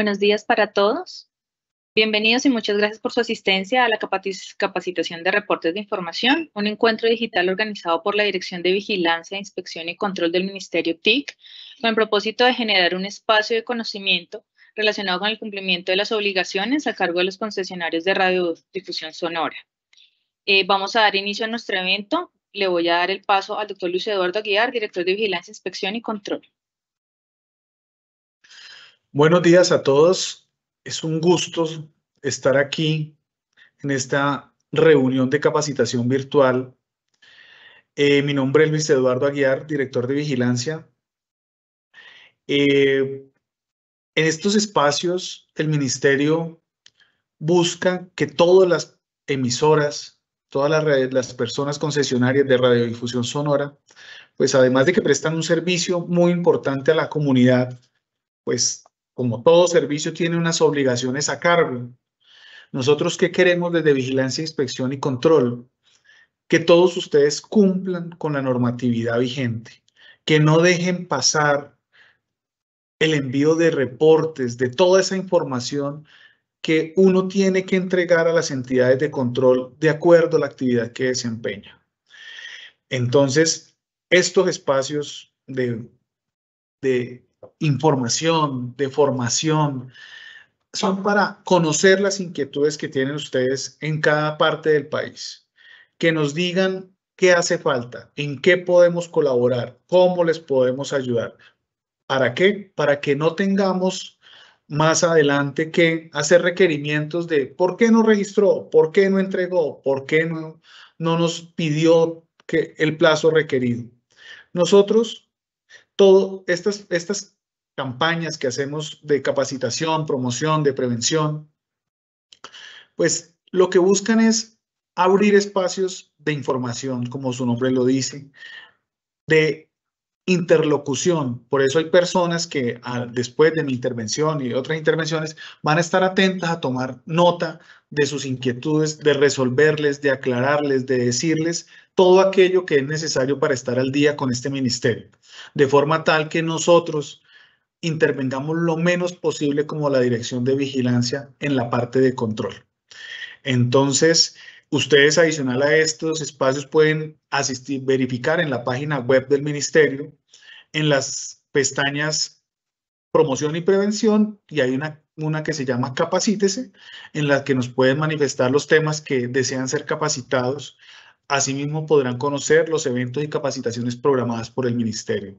Buenos días para todos. Bienvenidos y muchas gracias por su asistencia a la capacitación de reportes de información, un encuentro digital organizado por la Dirección de Vigilancia, Inspección y Control del Ministerio TIC, con el propósito de generar un espacio de conocimiento relacionado con el cumplimiento de las obligaciones a cargo de los concesionarios de radiodifusión sonora. Eh, vamos a dar inicio a nuestro evento. Le voy a dar el paso al doctor Luis Eduardo Aguiar, director de Vigilancia, Inspección y Control. Buenos días a todos. Es un gusto estar aquí en esta reunión de capacitación virtual. Eh, mi nombre es Luis Eduardo Aguiar, director de vigilancia. Eh, en estos espacios, el ministerio busca que todas las emisoras, todas las, las personas concesionarias de radiodifusión sonora, pues además de que prestan un servicio muy importante a la comunidad, pues como todo servicio, tiene unas obligaciones a cargo. Nosotros, ¿qué queremos desde vigilancia, inspección y control? Que todos ustedes cumplan con la normatividad vigente, que no dejen pasar el envío de reportes, de toda esa información que uno tiene que entregar a las entidades de control de acuerdo a la actividad que desempeña. Entonces, estos espacios de, de información, de formación, son para conocer las inquietudes que tienen ustedes en cada parte del país, que nos digan qué hace falta, en qué podemos colaborar, cómo les podemos ayudar. ¿Para qué? Para que no tengamos más adelante que hacer requerimientos de por qué no registró, por qué no entregó, por qué no, no nos pidió que el plazo requerido. Nosotros Todas estas, estas campañas que hacemos de capacitación, promoción, de prevención, pues lo que buscan es abrir espacios de información, como su nombre lo dice, de interlocución. Por eso hay personas que después de mi intervención y otras intervenciones van a estar atentas a tomar nota de sus inquietudes, de resolverles, de aclararles, de decirles todo aquello que es necesario para estar al día con este ministerio, de forma tal que nosotros intervengamos lo menos posible como la dirección de vigilancia en la parte de control. Entonces, ustedes adicional a estos espacios pueden asistir, verificar en la página web del ministerio, en las pestañas promoción y prevención, y hay una, una que se llama capacítese, en la que nos pueden manifestar los temas que desean ser capacitados Asimismo, podrán conocer los eventos y capacitaciones programadas por el Ministerio.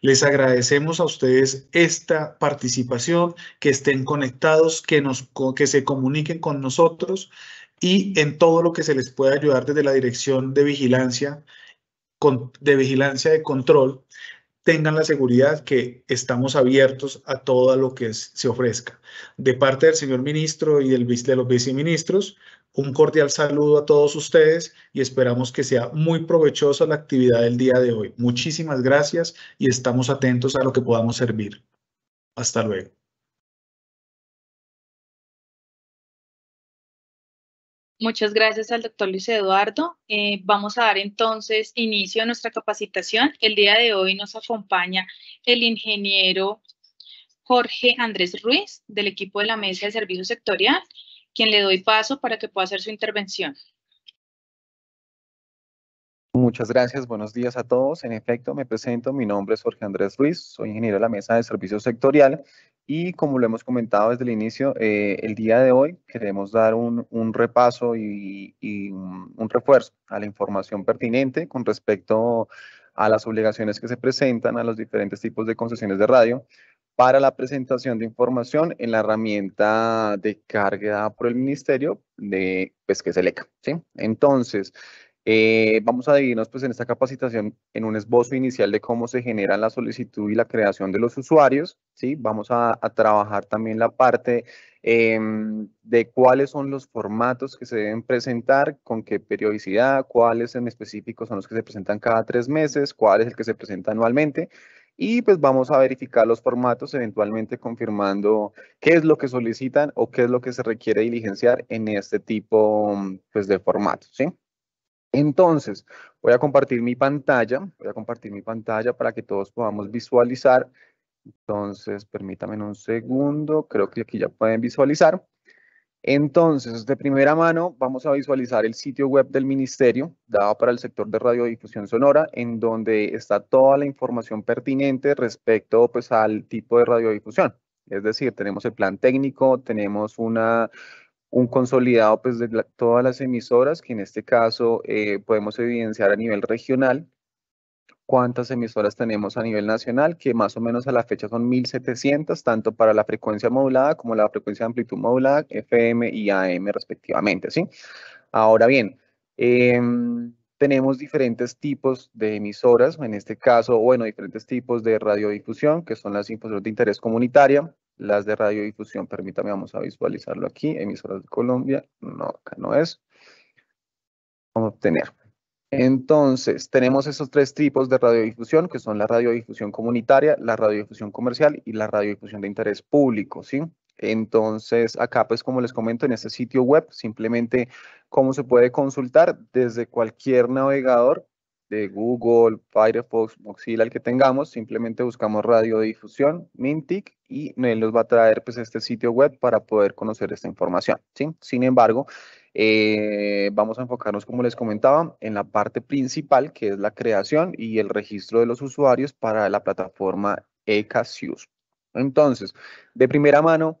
Les agradecemos a ustedes esta participación, que estén conectados, que, nos, que se comuniquen con nosotros y en todo lo que se les pueda ayudar desde la Dirección de Vigilancia, de Vigilancia de Control, tengan la seguridad que estamos abiertos a todo lo que se ofrezca. De parte del señor ministro y del, de los viceministros, un cordial saludo a todos ustedes y esperamos que sea muy provechosa la actividad del día de hoy. Muchísimas gracias y estamos atentos a lo que podamos servir. Hasta luego. Muchas gracias al doctor Luis Eduardo. Eh, vamos a dar entonces inicio a nuestra capacitación. El día de hoy nos acompaña el ingeniero Jorge Andrés Ruiz del equipo de la Mesa de Servicio Sectorial quien le doy paso para que pueda hacer su intervención. Muchas gracias, buenos días a todos. En efecto, me presento, mi nombre es Jorge Andrés Ruiz, soy ingeniero de la Mesa de Servicio Sectorial y como lo hemos comentado desde el inicio, eh, el día de hoy queremos dar un, repaso y, un refuerzo a la información pertinente con respecto a las obligaciones que se presentan a los diferentes tipos de concesiones de radio para la presentación de información en la herramienta de carga por el ministerio de Pesca que es e Entonces, eh, vamos a dividirnos pues en esta capacitación en un esbozo inicial de cómo se genera la solicitud y la creación de los usuarios, ¿sí? Vamos a, trabajar también la parte em, de cuáles son los formatos que se deben presentar, con qué periodicidad, cuáles en específico son los que se presentan cada tres meses, cuál es el que se presenta anualmente, y pues vamos a verificar los formatos, eventualmente confirmando qué es lo que solicitan o qué es lo que se requiere diligenciar en este tipo mm, pues, de formatos. ¿sí? Entonces, voy a compartir mi pantalla, voy a compartir mi pantalla para que todos podamos visualizar. Entonces, permítanme un segundo, creo que aquí ya pueden visualizar. Entonces, de primera mano, vamos a visualizar el sitio web del ministerio, dado para el sector de radiodifusión sonora, en donde está toda la información pertinente respecto pues, al tipo de radiodifusión. Es decir, tenemos el plan técnico, tenemos un consolidado pues, de todas las emisoras, que en este caso eh, podemos evidenciar a nivel regional, cuántas emisoras tenemos a nivel nacional, que más o menos a la fecha son 1.700, tanto para la frecuencia modulada como la frecuencia de amplitud modulada, FM y AM respectivamente, ¿sí? Ahora bien, em, tenemos diferentes tipos de emisoras, en este caso, bueno, diferentes tipos de radiodifusión, que son las emisoras de interés comunitaria, las de radiodifusión, permítame, vamos a visualizarlo aquí, emisoras de Colombia, no, acá no es, vamos a obtener. Entonces, tenemos esos tres tipos de radiodifusión, que son la radiodifusión comunitaria, la radiodifusión comercial y la radiodifusión de interés público, ¿sí? Entonces, acá pues como les comento en este sitio web, simplemente cómo se puede consultar desde cualquier navegador de Google, Firefox, Mozilla, el que tengamos, simplemente buscamos radiodifusión, Mintic, y él nos va a traer pues este sitio web para poder conocer esta información, Sin embargo, eh, vamos a enfocarnos, como les comentaba, en la parte principal, que es la creación y el registro de los usuarios para la plataforma ECASIUS. Entonces, de primera mano,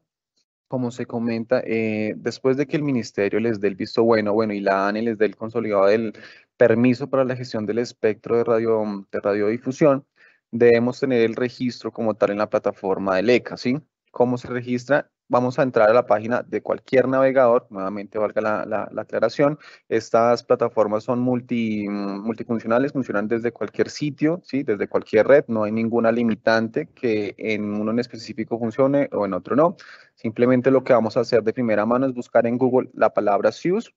como se comenta, eh, después de que el ministerio les dé el visto bueno, bueno, y la ANE les dé el consolidado del permiso para la gestión del espectro de, radio, de radiodifusión, debemos tener el registro como tal en la plataforma del ECA, ¿sí? ¿Cómo se registra? vamos a entrar a la página de cualquier navegador, nuevamente valga la, la, aclaración, estas plataformas son multi, multifuncionales, funcionan desde cualquier sitio, ¿sí? desde cualquier red, no hay ninguna limitante que en uno en específico funcione o en otro no. Simplemente lo que vamos a hacer de primera mano es buscar en Google la palabra SUSE,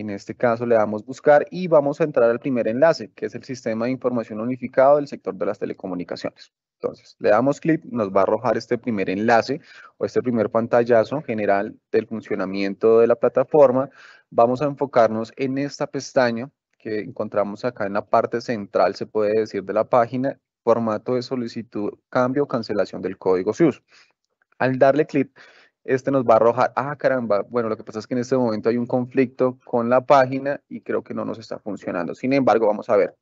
en este caso le damos buscar y vamos a entrar al primer enlace, que es el sistema de información unificado del sector de las telecomunicaciones. Entonces, le damos clic, nos va a arrojar este primer enlace o este primer pantallazo general del funcionamiento de la plataforma. Vamos a enfocarnos en esta pestaña que encontramos acá en la parte central, se puede decir, de la página, formato de solicitud, cambio o cancelación del código SUS. Al darle clic, este nos va a arrojar, ah, caramba, bueno, lo que pasa es que en este momento hay un conflicto con la página y creo que no nos está funcionando. Sin embargo, vamos a ver.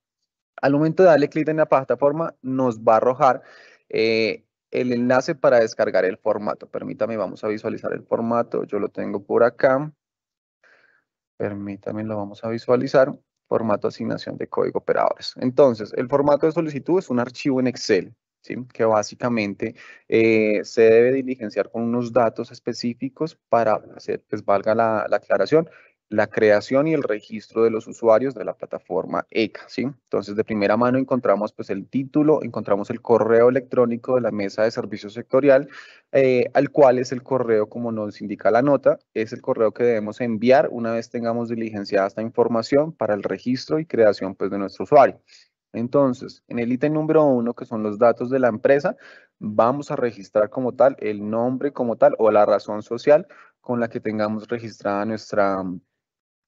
Al momento de darle clic en la plataforma, nos va a arrojar eh, el enlace para descargar el formato. Permítame, vamos a visualizar el formato. Yo lo tengo por acá. Permítame, lo vamos a visualizar. Formato asignación de código operadores. Entonces, el formato de solicitud es un archivo en Excel que básicamente eh, se debe diligenciar con unos datos específicos para hacer, pues valga la, aclaración, la creación y el registro de los usuarios de la plataforma ECA, ¿sí? Entonces, de primera mano encontramos pues el título, encontramos el correo electrónico de la mesa de servicio sectorial, eh, al cual es el correo, como nos indica la nota, es el correo que debemos enviar una vez tengamos diligenciada esta información para el registro y creación pues de nuestro usuario. Entonces, en el ítem número uno, que son los datos de la empresa, vamos a registrar como tal el nombre como tal o la razón social con la que tengamos registrada nuestra,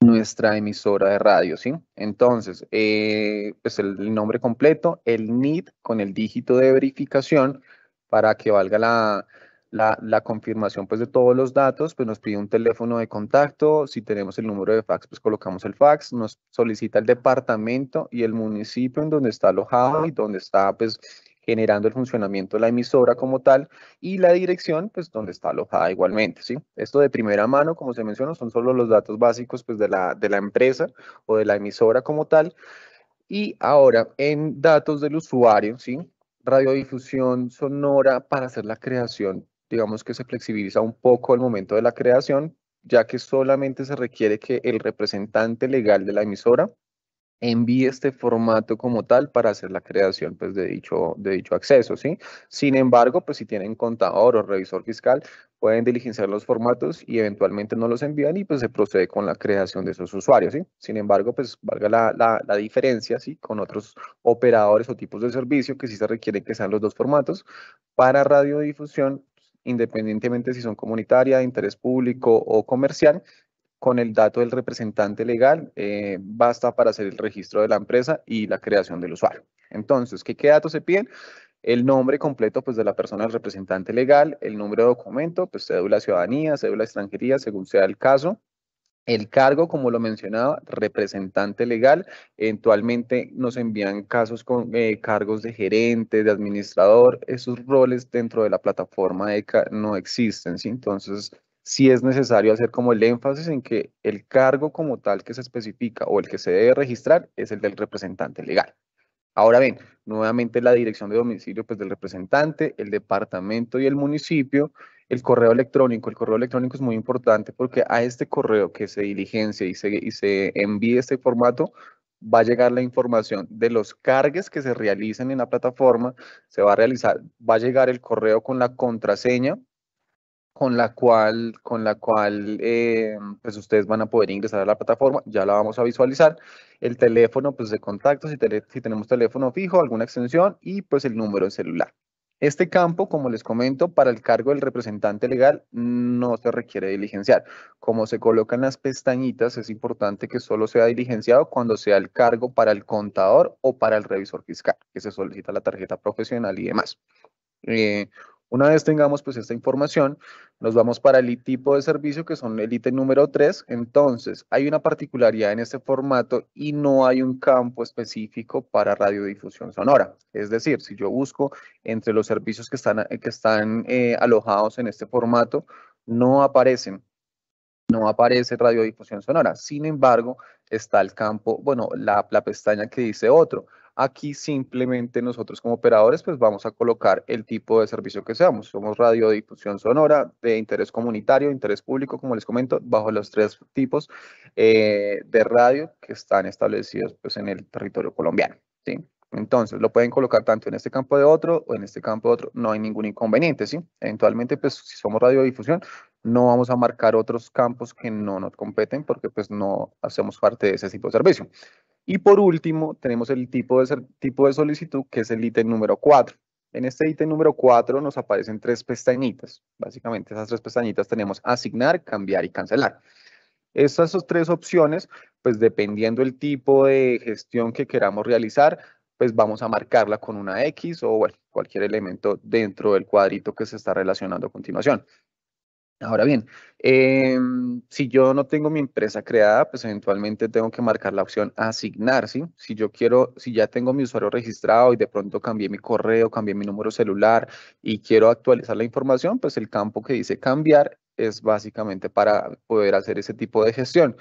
nuestra emisora de radio, ¿sí? Entonces, eh, pues el nombre completo, el NID con el dígito de verificación para que valga la, la, confirmación pues, de todos los datos, pues nos pide un teléfono de contacto, si tenemos el número de fax, pues colocamos el fax, nos solicita el departamento y el municipio en donde está alojado y donde está pues generando el funcionamiento de la emisora como tal y la dirección pues donde está alojada igualmente, ¿sí? Esto de primera mano, como se mencionó, son solo los datos básicos pues de la, de la empresa o de la emisora como tal. Y ahora en datos del usuario, ¿sí? radiodifusión sonora para hacer la creación digamos que se flexibiliza un poco el momento de la creación, ya que solamente se requiere que el representante legal de la emisora envíe este formato como tal para hacer la creación pues, de, dicho, de dicho acceso. ¿sí? Sin embargo, pues, si tienen contador o revisor fiscal, pueden diligenciar los formatos y eventualmente no los envían y pues, se procede con la creación de esos usuarios. ¿sí? Sin embargo, pues valga la, diferencia ¿sí? con otros operadores o tipos de servicio que sí se requieren que sean los dos formatos. Para radiodifusión independientemente si son comunitaria, de interés público o comercial, con el dato del representante legal eh, basta para hacer el registro de la empresa y la creación del usuario. Entonces, ¿qué, datos se piden? El nombre completo pues, de la persona representante legal, el nombre de documento, pues, cédula ciudadanía, cédula de extranjería, según sea el caso, el cargo, como lo mencionaba, representante legal. Eventualmente nos envían casos con eh, cargos de gerente, de administrador. Esos roles dentro de la plataforma ECA no existen, Entonces, sí es necesario hacer como el énfasis en que el cargo como tal que se especifica o el que se debe registrar es el del representante legal. Ahora bien, nuevamente la dirección de domicilio pues, del representante, el departamento y el municipio, el correo electrónico. El correo electrónico es muy importante porque a este correo que se diligencia y se, y se envíe este formato, va a llegar la información de los cargues que se realizan en la plataforma, se va a realizar, va a llegar el correo con la contraseña con la cual, con la cual eh, pues ustedes van a poder ingresar a la plataforma, ya la vamos a visualizar. El teléfono pues, de contacto, si, si tenemos teléfono fijo, alguna extensión y pues el número de celular. Este campo, como les comento, para el cargo del representante legal no se requiere diligenciar. Como se colocan las pestañitas, es importante que solo sea diligenciado cuando sea el cargo para el contador o para el revisor fiscal, que se solicita la tarjeta profesional y demás. Eh, una vez tengamos pues esta información, nos vamos para el tipo de servicio que son el ítem número 3. Entonces, hay una particularidad en este formato y no hay un campo específico para radiodifusión sonora. Es decir, si yo busco entre los servicios que están, que están eh, alojados en este formato, no aparecen no aparece radiodifusión sonora. Sin embargo, está el campo, bueno, la, la, pestaña que dice otro. Aquí simplemente nosotros como operadores pues vamos a colocar el tipo de servicio que seamos. Somos radiodifusión sonora de interés comunitario, interés público, como les comento, bajo los tres tipos eh, de radio que están establecidos pues en el territorio colombiano. ¿sí? Entonces, lo pueden colocar tanto en este campo de otro o en este campo de otro, no hay ningún inconveniente, ¿sí? Eventualmente, pues, si somos radiodifusión, no vamos a marcar otros campos que no nos competen porque, pues, no hacemos parte de ese tipo de servicio. Y por último, tenemos el tipo de, tipo de solicitud, que es el ítem número 4. En este ítem número 4 nos aparecen tres pestañitas. Básicamente esas tres pestañitas tenemos asignar, cambiar y cancelar. Estas tres opciones, pues dependiendo el tipo de gestión que queramos realizar, pues vamos a marcarla con una X o cualquier elemento dentro del cuadrito que se está relacionando a continuación. Ahora bien, em, si yo no tengo mi empresa creada, pues eventualmente tengo que marcar la opción asignar, ¿sí? Si yo quiero, si ya tengo mi usuario registrado y de pronto cambié mi correo, cambié mi número celular y quiero actualizar la información, pues el campo que dice cambiar es básicamente para poder hacer ese tipo de gestión.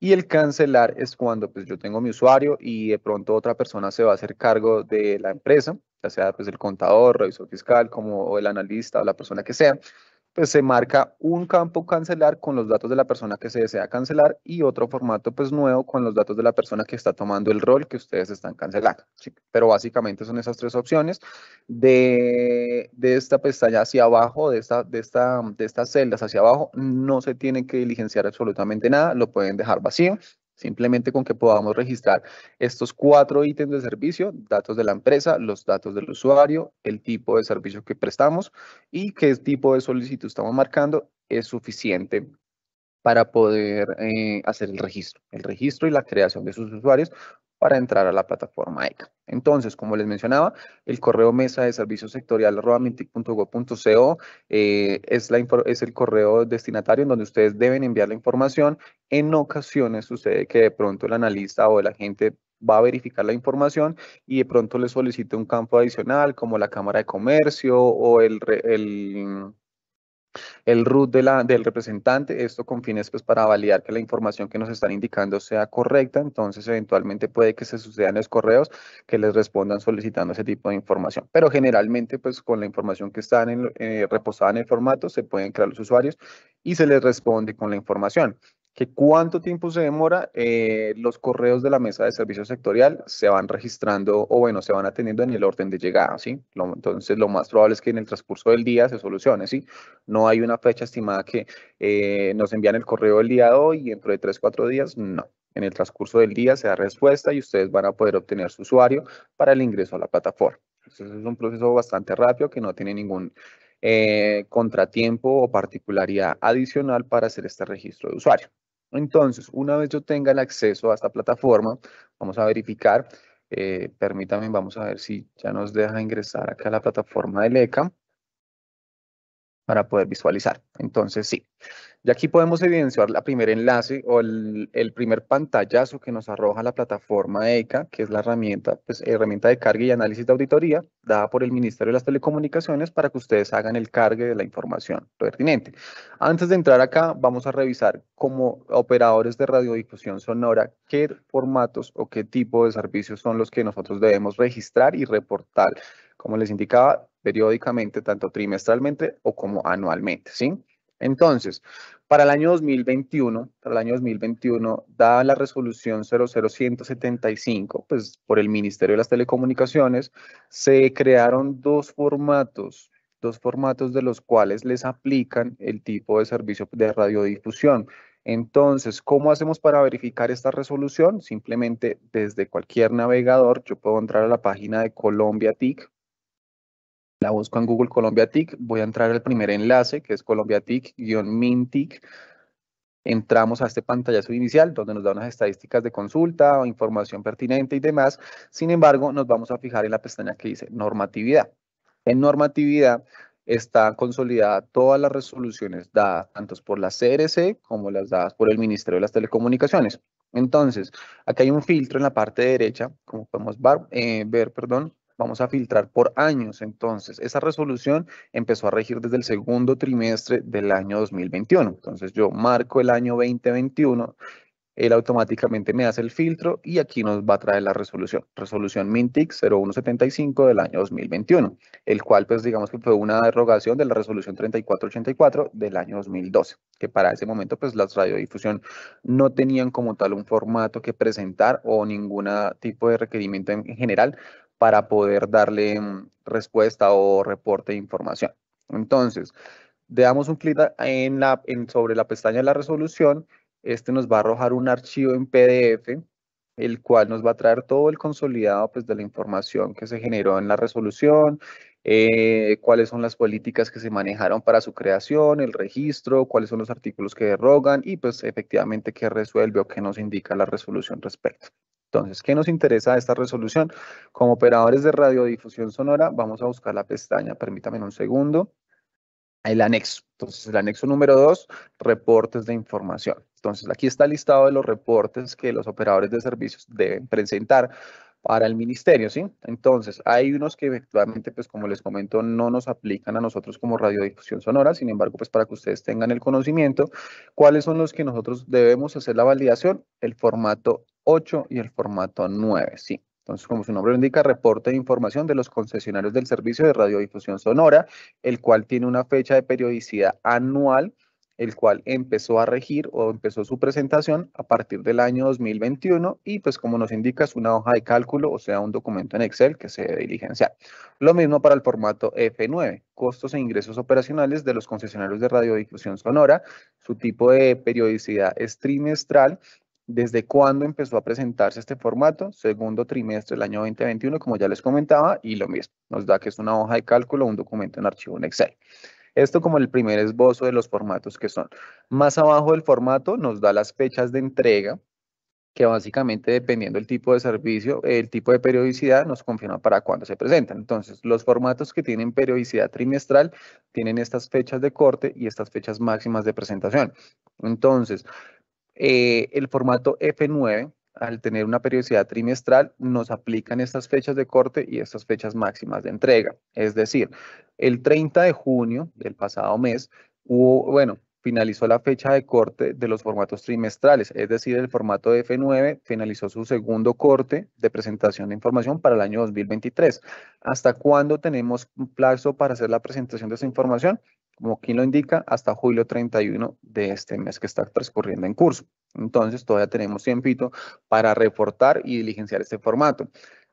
Y el cancelar es cuando pues yo tengo mi usuario y de pronto otra persona se va a hacer cargo de la empresa, ya sea pues el contador, revisor fiscal, como el analista o la persona que sea pues se marca un campo cancelar con los datos de la persona que se desea cancelar y otro formato pues nuevo con los datos de la persona que está tomando el rol que ustedes están cancelando. Pero básicamente son esas tres opciones. De, de, esta pestaña hacia abajo, de, esta, de, esta, de estas celdas hacia abajo, no se tiene que diligenciar absolutamente nada, lo pueden dejar vacío Simplemente con que podamos registrar estos cuatro ítems de servicio, datos de la empresa, los datos del usuario, el tipo de servicio que prestamos y qué tipo de solicitud estamos marcando, es suficiente para poder eh, hacer el registro. El registro y la creación de sus usuarios para entrar a la plataforma ECA. Entonces, como les mencionaba, el correo mesa de servicio sectorial eh, es, la, es el correo destinatario en donde ustedes deben enviar la información. En ocasiones sucede que de pronto el analista o el agente va a verificar la información y de pronto le solicite un campo adicional como la Cámara de Comercio o el el root de la, del representante, esto con fines pues, para validar que la información que nos están indicando sea correcta, entonces eventualmente puede que se sucedan los correos que les respondan solicitando ese tipo de información, pero generalmente pues con la información que está eh, reposada en el formato se pueden crear los usuarios y se les responde con la información que cuánto tiempo se demora, eh, los correos de la mesa de servicio sectorial se van registrando o bueno, se van atendiendo en el orden de llegada, ¿sí? entonces, lo más probable es que en el transcurso del día se solucione, ¿sí? No hay una fecha estimada que eh, nos envían el correo el día de hoy y dentro de tres cuatro días, no. En el transcurso del día se da respuesta y ustedes van a poder obtener su usuario para el ingreso a la plataforma. Entonces, es un proceso bastante rápido que no tiene ningún eh, contratiempo o particularidad adicional para hacer este registro de usuario. Entonces, una vez yo tenga el acceso a esta plataforma, vamos a verificar. Eh, permítame, vamos a ver si ya nos deja ingresar acá a la plataforma del ECA para poder visualizar. Entonces, sí. Y aquí podemos evidenciar la primer enlace o el, primer pantallazo que nos arroja la plataforma ECA, que es la herramienta, pues, herramienta de carga y análisis de auditoría dada por el Ministerio de las Telecomunicaciones para que ustedes hagan el cargue de la información pertinente. Antes de entrar acá, vamos a revisar como operadores de radiodifusión sonora qué formatos o qué tipo de servicios son los que nosotros debemos registrar y reportar. Como les indicaba, periódicamente, tanto trimestralmente o como anualmente, ¿sí? Entonces, para el año 2021, para el año 2021, dada la resolución 00175, pues por el Ministerio de las Telecomunicaciones, se crearon dos formatos, dos formatos de los cuales les aplican el tipo de servicio de radiodifusión. Entonces, ¿cómo hacemos para verificar esta resolución? Simplemente desde cualquier navegador, yo puedo entrar a la página de Colombia TIC, la busco en Google Colombia TIC, voy a entrar al primer enlace que es Colombia TIC-MinTIC. Entramos a este pantallazo inicial donde nos da unas estadísticas de consulta o información pertinente y demás. Sin embargo, nos vamos a fijar en la pestaña que dice normatividad. En normatividad está consolidada todas las resoluciones dadas tanto por la CRC como las dadas por el Ministerio de las Telecomunicaciones. Entonces, aquí hay un filtro en la parte derecha, como podemos eh, ver perdón, Vamos a filtrar por años, entonces. Esa resolución empezó a regir desde el segundo trimestre del año 2021. Entonces yo marco el año 2021 él automáticamente me hace el filtro y aquí nos va a traer la resolución, resolución MINTIC 0175 del año 2021, el cual pues digamos que fue una derogación de la resolución 3484 del año 2012, que para ese momento pues las radiodifusión no tenían como tal un formato que presentar o ningún tipo de requerimiento en general para poder darle mm, respuesta o reporte de información. Entonces, le damos un clic en en, sobre la pestaña de la resolución. Este nos va a arrojar un archivo en PDF, el cual nos va a traer todo el consolidado pues, de la información que se generó en la resolución, eh, cuáles son las políticas que se manejaron para su creación, el registro, cuáles son los artículos que derrogan y pues efectivamente qué resuelve o qué nos indica la resolución respecto. Entonces, ¿qué nos interesa esta resolución? Como operadores de radiodifusión sonora, vamos a buscar la pestaña, permítame un segundo, el anexo. Entonces, el anexo número dos, reportes de información. Entonces, aquí está listado de los reportes que los operadores de servicios deben presentar para el ministerio, ¿sí? Entonces, hay unos que efectivamente, pues como les comento, no nos aplican a nosotros como radiodifusión sonora, sin embargo, pues para que ustedes tengan el conocimiento, ¿cuáles son los que nosotros debemos hacer la validación? El formato 8 y el formato 9, sí. Entonces, como su nombre lo indica, reporte de información de los concesionarios del servicio de radiodifusión sonora, el cual tiene una fecha de periodicidad anual, el cual empezó a regir o empezó su presentación a partir del año 2021 y pues como nos indica es una hoja de cálculo, o sea, un documento en Excel que se diligencia Lo mismo para el formato F9, costos e ingresos operacionales de los concesionarios de radiodifusión sonora, su tipo de periodicidad es trimestral ¿Desde cuándo empezó a presentarse este formato? Segundo trimestre del año 2021, como ya les comentaba, y lo mismo, nos da que es una hoja de cálculo, un documento en archivo en Excel. Esto como el primer esbozo de los formatos que son. Más abajo del formato nos da las fechas de entrega, que básicamente dependiendo del tipo de servicio, el tipo de periodicidad nos confirma para cuándo se presentan. Entonces, los formatos que tienen periodicidad trimestral tienen estas fechas de corte y estas fechas máximas de presentación. Entonces, eh, el formato F9, al tener una periodicidad trimestral, nos aplican estas fechas de corte y estas fechas máximas de entrega. Es decir, el 30 de junio del pasado mes hubo, bueno, finalizó la fecha de corte de los formatos trimestrales, es decir, el formato F9 finalizó su segundo corte de presentación de información para el año 2023. ¿Hasta cuándo tenemos un plazo para hacer la presentación de esa información? como aquí lo indica, hasta julio 31 de este mes que está transcurriendo en curso. Entonces, todavía tenemos tiempito para reportar y diligenciar este formato.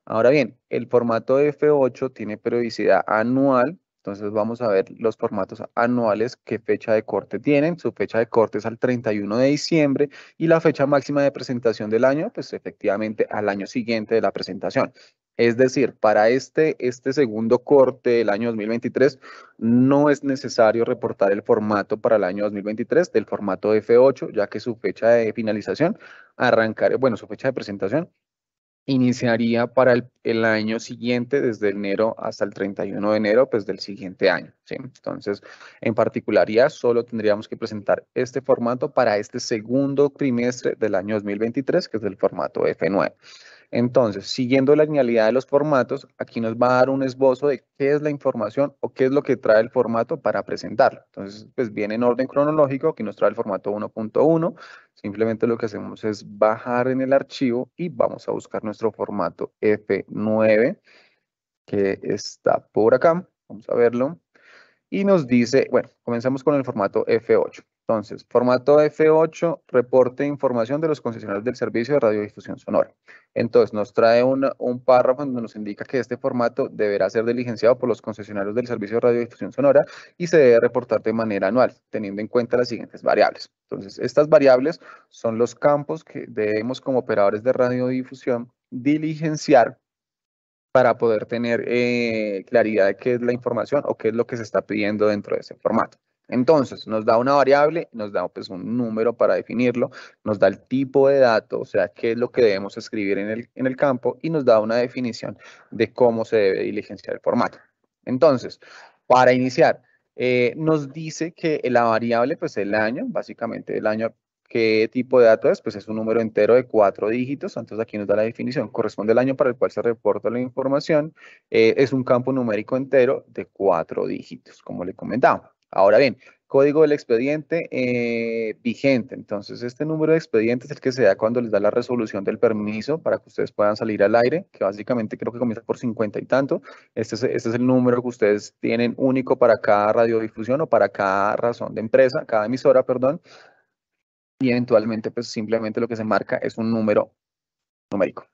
Ahora bien, el formato F8 tiene periodicidad anual, entonces vamos a ver los formatos anuales, qué fecha de corte tienen. Su fecha de corte es al 31 de diciembre y la fecha máxima de presentación del año, pues efectivamente al año siguiente de la presentación. Es decir, para este, este segundo corte del año 2023 no es necesario reportar el formato para el año 2023 del formato F8, ya que su fecha de finalización arrancaría bueno, su fecha de presentación iniciaría para el, año siguiente, desde enero hasta el 31 de enero, pues del siguiente año. ¿sí? Entonces, en particular, ya solo tendríamos que presentar este formato para este segundo trimestre del año 2023, que es el formato F9. Entonces, siguiendo la linealidad de los formatos, aquí nos va a dar un esbozo de qué es la información o qué es lo que trae el formato para presentarlo. Entonces, pues viene en orden cronológico, aquí nos trae el formato 1.1. Simplemente lo que hacemos es bajar en el archivo y vamos a buscar nuestro formato F9 que está por acá. Vamos a verlo. Y nos dice, bueno, comenzamos con el formato F8. Entonces, formato F8, reporte e información de los concesionarios del servicio de radiodifusión sonora. Entonces, nos trae un párrafo donde nos indica que este formato deberá ser diligenciado por los concesionarios del servicio de radiodifusión sonora y se debe reportar de manera anual, teniendo en cuenta las siguientes variables. Entonces, estas variables son los campos que debemos como operadores de radiodifusión diligenciar para poder tener eh, claridad de qué es la información o qué es lo que se está pidiendo dentro de ese formato. Entonces, nos da una variable, nos da pues, un número para definirlo, nos da el tipo de dato, o sea, qué es lo que debemos escribir en el, campo y nos da una definición de cómo se debe diligenciar el formato. Entonces, para iniciar, eh, nos dice que la variable, pues el año, básicamente el año, ¿qué tipo de dato es? Pues es un número entero de cuatro dígitos, entonces aquí nos da la definición, corresponde al año para el cual se reporta la información, eh, es un campo numérico entero de cuatro dígitos, como le comentaba. Ahora bien, código del expediente eh, vigente. Entonces, este número de expediente es el que se da cuando les da la resolución del permiso para que ustedes puedan salir al aire, que básicamente creo que comienza por 50 y tanto. Este, este es el número que ustedes tienen único para cada radiodifusión o para cada razón de empresa, cada emisora, perdón. Y eventualmente, pues simplemente lo que se marca es un número numérico.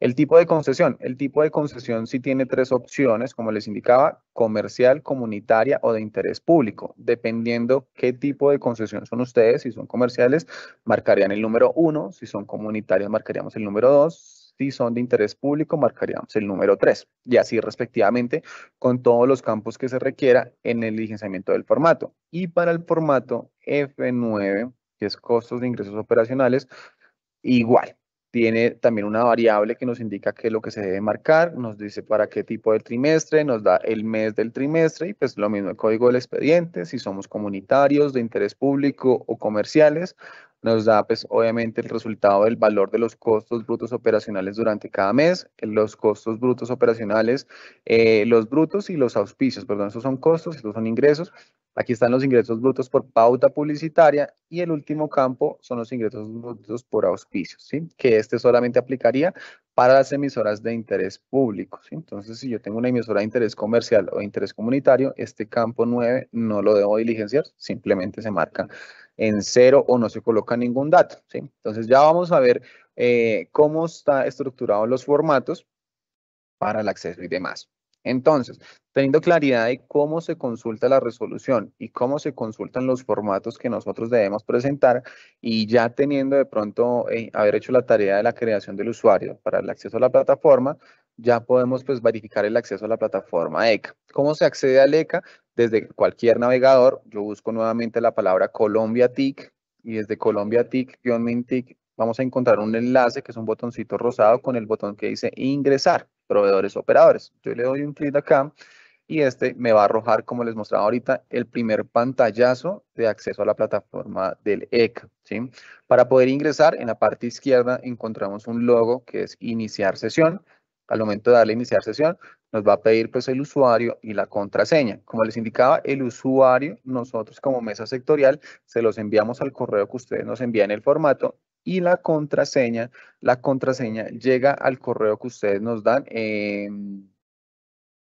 El tipo de concesión. El tipo de concesión sí tiene tres opciones, como les indicaba, comercial, comunitaria o de interés público. Dependiendo qué tipo de concesión son ustedes, si son comerciales, marcarían el número uno, si son comunitarios, marcaríamos el número dos, si son de interés público, marcaríamos el número 3 y así respectivamente con todos los campos que se requiera en el licenciamiento del formato. Y para el formato F9, que es costos de ingresos operacionales, igual tiene también una variable que nos indica qué es lo que se debe marcar, nos dice para qué tipo de trimestre, nos da el mes del trimestre y pues lo mismo el código del expediente, si somos comunitarios, de interés público o comerciales, nos da pues obviamente el resultado del valor de los costos brutos operacionales durante cada mes, los costos brutos operacionales, eh, los brutos y los auspicios, perdón, esos son costos, estos son ingresos, Aquí están los ingresos brutos por pauta publicitaria y el último campo son los ingresos brutos por auspicios, ¿sí? que este solamente aplicaría para las emisoras de interés público. Entonces, si yo tengo una emisora de interés comercial o interés comunitario, este campo 9 no lo debo diligenciar, simplemente se marca en cero o no se coloca ningún dato. Entonces, ya vamos a ver eh, cómo están estructurados los formatos para el acceso y demás. Entonces, teniendo claridad de cómo se consulta la resolución y cómo se consultan los formatos que nosotros debemos presentar y ya teniendo de pronto eh, haber hecho la tarea de la creación del usuario para el acceso a la plataforma, ya podemos pues verificar el acceso a la plataforma ECA. ¿Cómo se accede al ECA? Desde cualquier navegador, yo busco nuevamente la palabra Colombia TIC y desde Colombia TIC-MinTIC vamos a encontrar un enlace que es un botoncito rosado con el botón que dice ingresar proveedores operadores. Yo le doy un clic acá y este me va a arrojar, como les mostraba ahorita, el primer pantallazo de acceso a la plataforma del EC. Para poder ingresar, en la parte izquierda encontramos un logo que es iniciar sesión. Al momento de darle iniciar sesión, nos va a pedir pues el usuario y la contraseña. Como les indicaba, el usuario, nosotros como mesa sectorial, se los enviamos al correo que ustedes nos envían el formato y la contraseña. La contraseña llega al correo que ustedes nos dan, em,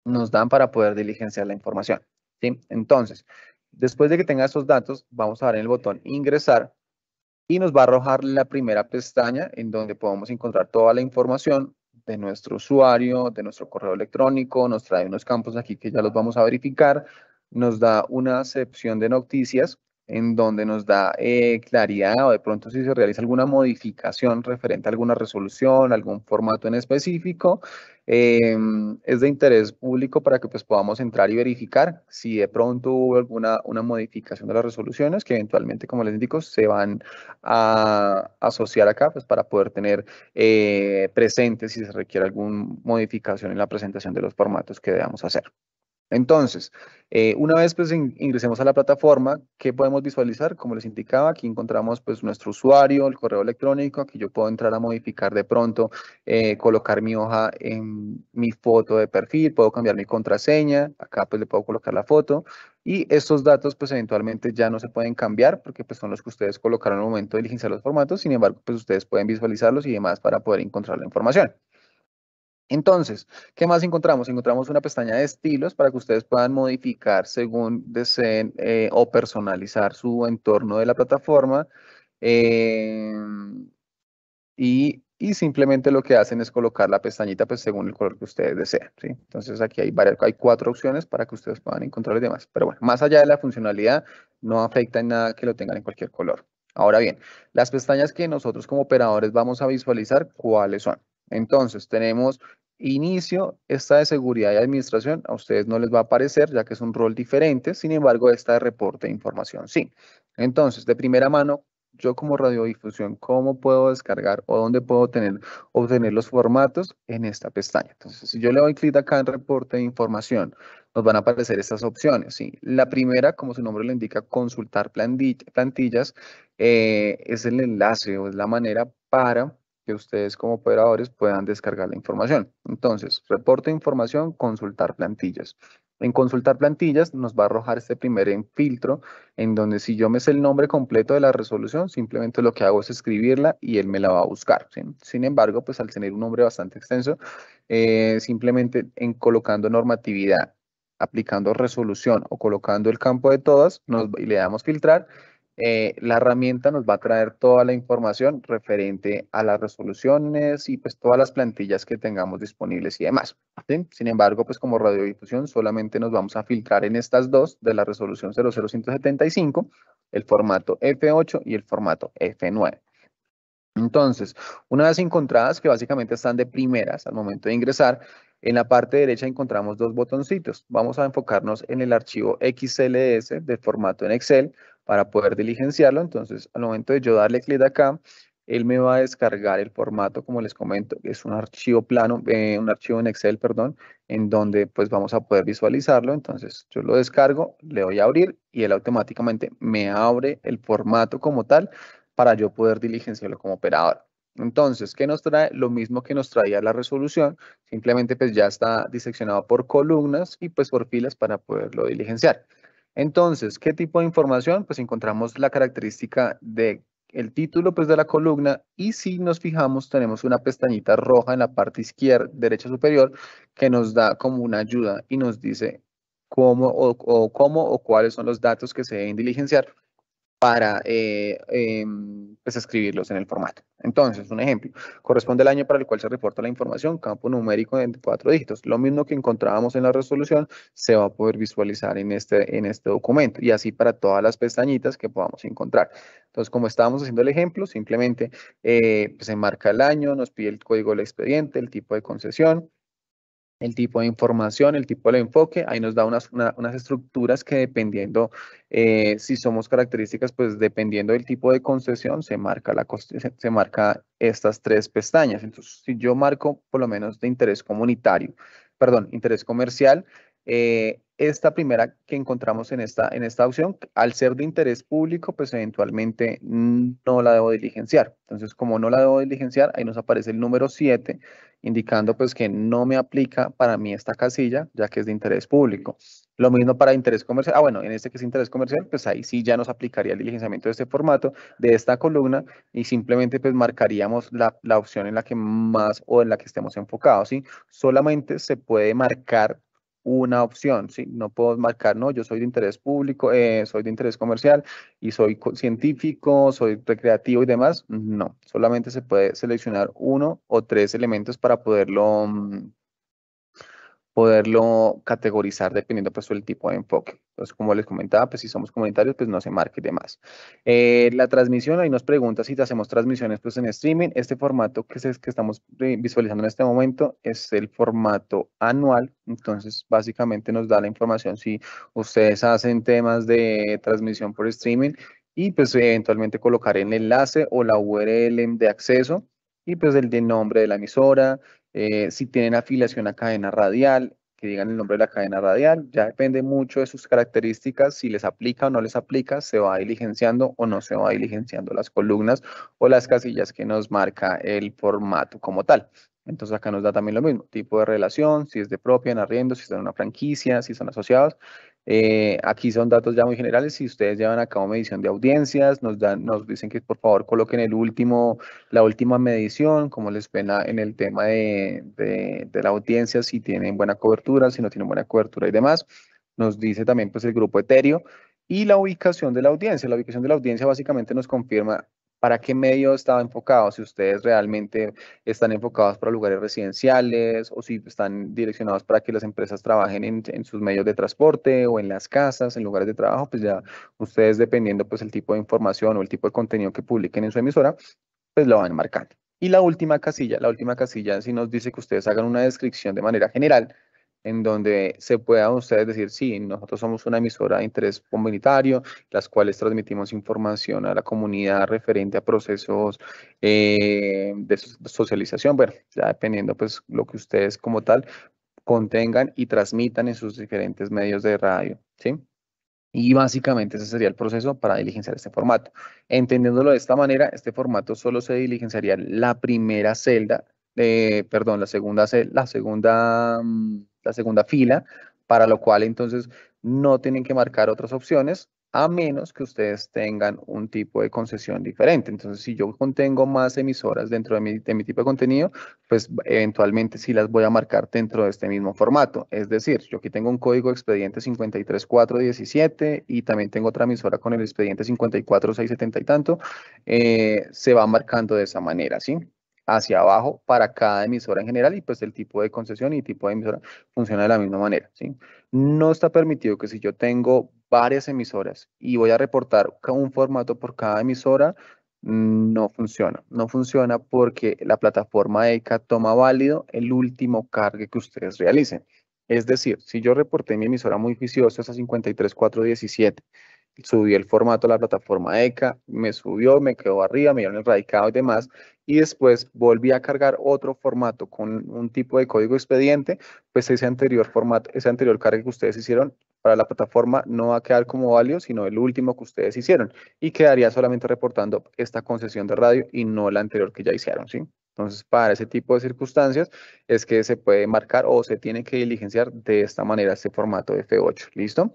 nos dan para poder diligenciar la información. ¿sí? Entonces, después de que tenga esos datos, vamos a dar en el botón ingresar y nos va a arrojar la primera pestaña en donde podemos encontrar toda la información de nuestro usuario, de nuestro correo electrónico, nos trae unos campos aquí que ya los vamos a verificar, nos da una sección de noticias en donde nos da eh, claridad o de pronto si se realiza alguna modificación referente a alguna resolución, algún formato en específico, em, es de interés público para que pues, podamos entrar y verificar si de pronto hubo alguna una modificación de las resoluciones que eventualmente, como les indico, se van a asociar acá pues, para poder tener eh, presente si se requiere alguna modificación en la presentación de los formatos que debamos hacer. Entonces, eh, una vez pues ingresemos a la plataforma, ¿qué podemos visualizar? Como les indicaba, aquí encontramos pues nuestro usuario, el correo electrónico, aquí yo puedo entrar a modificar de pronto, eh, colocar mi hoja en mi foto de perfil, puedo cambiar mi contraseña, acá pues le puedo colocar la foto y estos datos pues eventualmente ya no se pueden cambiar porque pues son los que ustedes colocaron en el momento de diligenciar los formatos, sin embargo pues ustedes pueden visualizarlos y demás para poder encontrar la información. Entonces, ¿qué más encontramos? Encontramos una pestaña de estilos para que ustedes puedan modificar según deseen eh, o personalizar su entorno de la plataforma. Eh, y, simplemente lo que hacen es colocar la pestañita pues, según el color que ustedes deseen. Entonces aquí hay, hay cuatro opciones para que ustedes puedan encontrar el demás. Pero bueno, más allá de la funcionalidad, no afecta en nada que lo tengan en cualquier color. Ahora bien, las pestañas que nosotros como operadores vamos a visualizar, ¿cuáles son? Entonces, tenemos inicio, esta de seguridad y administración, a ustedes no les va a aparecer ya que es un rol diferente, sin embargo, esta de reporte de información, sí. Entonces, de primera mano, yo como radiodifusión, ¿cómo puedo descargar o dónde puedo tener, obtener los formatos en esta pestaña? Entonces, si yo le doy clic acá en reporte de información, nos van a aparecer estas opciones. ¿sí? La primera, como su nombre lo indica, consultar plantillas, eh, es el enlace o es la manera para que ustedes como operadores puedan descargar la información. Entonces, reporte información, consultar plantillas. En consultar plantillas nos va a arrojar este primer filtro en donde si yo me sé el nombre completo de la resolución, simplemente lo que hago es escribirla y él me la va a buscar. Sin embargo, pues al tener un nombre bastante extenso, eh, simplemente en colocando normatividad, aplicando resolución o colocando el campo de todas, nos, le damos filtrar, eh, la herramienta nos va a traer toda la información referente a las resoluciones y pues todas las plantillas que tengamos disponibles y demás. Sin embargo, pues como radiodifusión solamente nos vamos a filtrar en estas dos de la resolución 00175, el formato F8 y el formato F9. Entonces, una vez encontradas, que básicamente están de primeras al momento de ingresar, en la parte derecha encontramos dos botoncitos. Vamos a enfocarnos en el archivo XLS de formato en Excel, para poder diligenciarlo. Entonces, al momento de yo darle clic acá, él me va a descargar el formato, como les comento, que es un archivo plano, eh, un archivo en Excel, perdón, en donde pues vamos a poder visualizarlo. Entonces yo lo descargo, le doy a abrir y él automáticamente me abre el formato como tal para yo poder diligenciarlo como operador. Entonces, ¿qué nos trae? Lo mismo que nos traía la resolución, simplemente pues ya está diseccionado por columnas y pues por filas para poderlo diligenciar. Entonces, ¿qué tipo de información? Pues encontramos la característica de el título pues, de la columna y si nos fijamos tenemos una pestañita roja en la parte izquierda, derecha superior, que nos da como una ayuda y nos dice cómo o, cómo o cuáles son los datos que se deben diligenciar para eh, em, pues, escribirlos en el formato. Entonces, un ejemplo, corresponde al año para el cual se reporta la información, campo numérico de cuatro dígitos. Lo mismo que encontrábamos en la resolución se va a poder visualizar en este, en este documento y así para todas las pestañitas que podamos encontrar. Entonces, como estábamos haciendo el ejemplo, simplemente eh, pues, se marca el año, nos pide el código del expediente, el tipo de concesión, el tipo de información, el tipo de enfoque, ahí nos da unas, unas estructuras que dependiendo eh, si somos características, pues dependiendo del tipo de concesión, se marca, la, se marca estas tres pestañas. Entonces, si yo marco por lo menos de interés comunitario, perdón, interés comercial, eh, esta primera que encontramos en esta, en esta opción, al ser de interés público, pues eventualmente no la debo diligenciar. Entonces, como no la debo diligenciar, ahí nos aparece el número 7 indicando pues que no me aplica para mí esta casilla, ya que es de interés público. Lo mismo para interés comercial. Ah, bueno, en este que es interés comercial, pues ahí sí ya nos aplicaría el diligenciamiento de este formato, de esta columna, y simplemente pues marcaríamos la, opción en la que más o en la que estemos enfocados, ¿sí? Solamente se puede marcar una opción, ¿sí? No puedo marcar, no, yo soy de interés público, eh, soy de interés comercial y soy científico, soy recreativo y demás. No, solamente se puede seleccionar uno o tres elementos para poderlo, mm, poderlo categorizar dependiendo pues del tipo de enfoque. Entonces, como les comentaba, pues si somos comunitarios, pues no se marque de demás. Eh, la transmisión, ahí nos pregunta si hacemos transmisiones pues en streaming. Este formato que, es, que estamos eh, visualizando en este momento es el formato anual. Entonces, básicamente nos da la información si ustedes hacen temas de transmisión por streaming y pues eventualmente colocar el enlace o la URL de acceso y pues el de nombre de la emisora, eh, si tienen afiliación a cadena radial, que digan el nombre de la cadena radial, ya depende mucho de sus características, si les aplica o no les aplica, se va diligenciando o no se va diligenciando las columnas o las casillas que nos marca el formato como tal. Entonces acá nos da también lo mismo, tipo de relación, si es de propia, en arriendo, si está en una franquicia, si son asociados, eh, aquí son datos ya muy generales. Si ustedes llevan a cabo medición de audiencias, nos, dicen que por favor coloquen el último, la última medición, como les pena en el tema de, la audiencia, si tienen buena cobertura, si no tienen buena cobertura y demás. Nos dice también pues el grupo etéreo, y la ubicación de la audiencia. La ubicación de la audiencia básicamente nos confirma para qué medio estaba enfocado, si ustedes realmente están enfocados para lugares residenciales o si están direccionados para que las empresas trabajen en, sus medios de transporte o en las casas, en lugares de trabajo, pues ya ustedes dependiendo pues el tipo de información o el tipo de contenido que publiquen en su emisora, pues lo van marcando. Y la última casilla, la última casilla si nos dice que ustedes hagan una descripción de manera general en donde se puedan ustedes decir, sí, nosotros somos una emisora de interés comunitario, las cuales transmitimos información a la comunidad referente a procesos eh, de socialización, bueno, ya dependiendo pues lo que ustedes como tal contengan y transmitan en sus diferentes medios de radio, ¿sí? Y básicamente ese sería el proceso para diligenciar este formato. Entendiéndolo de esta manera, este formato solo se diligenciaría la primera celda eh, perdón, la segunda, la, segunda, mm, la segunda fila, para lo cual entonces no tienen que marcar otras opciones a menos que ustedes tengan un tipo de concesión diferente. Entonces, si yo contengo más emisoras dentro de mi, tipo de contenido, pues eventualmente sí las voy a marcar dentro de este mismo formato. Es decir, yo aquí tengo un código expediente 53417 y también tengo otra emisora con el expediente 54670 y tanto, eh, se va marcando de esa manera, ¿sí? hacia abajo para cada emisora en general y pues el tipo de concesión y tipo de emisora funciona de la misma manera. ¿sí? No está permitido que si yo tengo varias emisoras y voy a reportar un formato por cada emisora, mm, no funciona. No funciona porque la plataforma ECA toma válido el último cargue que ustedes realicen. Es decir, si yo reporté mi emisora muy viciosa, es a 53417 subí el formato a la plataforma ECA, me subió, me quedó arriba, me dieron el radicado y demás, y después volví a cargar otro formato con un tipo de código expediente, pues ese anterior formato, ese anterior carga que ustedes hicieron para la plataforma no va a quedar como válido, sino el último que ustedes hicieron, y quedaría solamente reportando esta concesión de radio y no la anterior que ya hicieron, ¿sí? Entonces, para ese tipo de circunstancias es que se puede marcar o se tiene que diligenciar de esta manera este formato F8, ¿listo?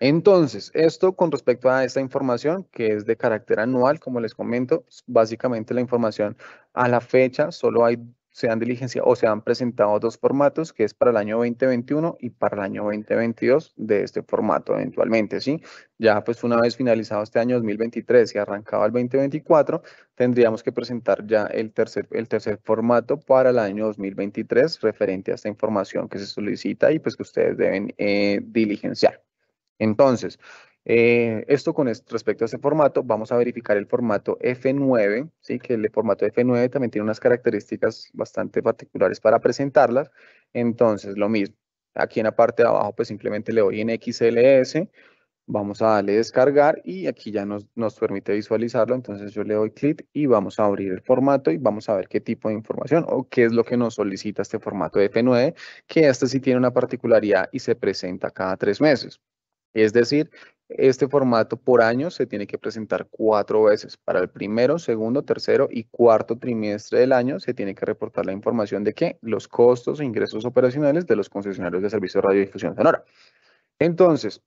Entonces, esto con respecto a esta información que es de carácter anual, como les comento, básicamente la información a la fecha solo hay se han diligenciado o se han presentado dos formatos, que es para el año 2021 y para el año 2022 de este formato eventualmente, ¿sí? Ya pues una vez finalizado este año 2023 y arrancado el 2024, tendríamos que presentar ya el tercer, el tercer formato para el año 2023 referente a esta información que se solicita y pues que ustedes deben eh, diligenciar. Entonces, eh, esto con respecto a este formato, vamos a verificar el formato F9, ¿sí? que el formato F9 también tiene unas características bastante particulares para presentarlas. Entonces, lo mismo, aquí en la parte de abajo, pues simplemente le doy en XLS, vamos a darle descargar y aquí ya nos, nos permite visualizarlo. Entonces, yo le doy clic y vamos a abrir el formato y vamos a ver qué tipo de información o qué es lo que nos solicita este formato F9, que este sí tiene una particularidad y se presenta cada tres meses. Es decir, este formato por año se tiene que presentar cuatro veces. Para el primero, segundo, tercero y cuarto trimestre del año se tiene que reportar la información de que los costos e ingresos operacionales de los concesionarios de servicio de radiodifusión sonora. Entonces,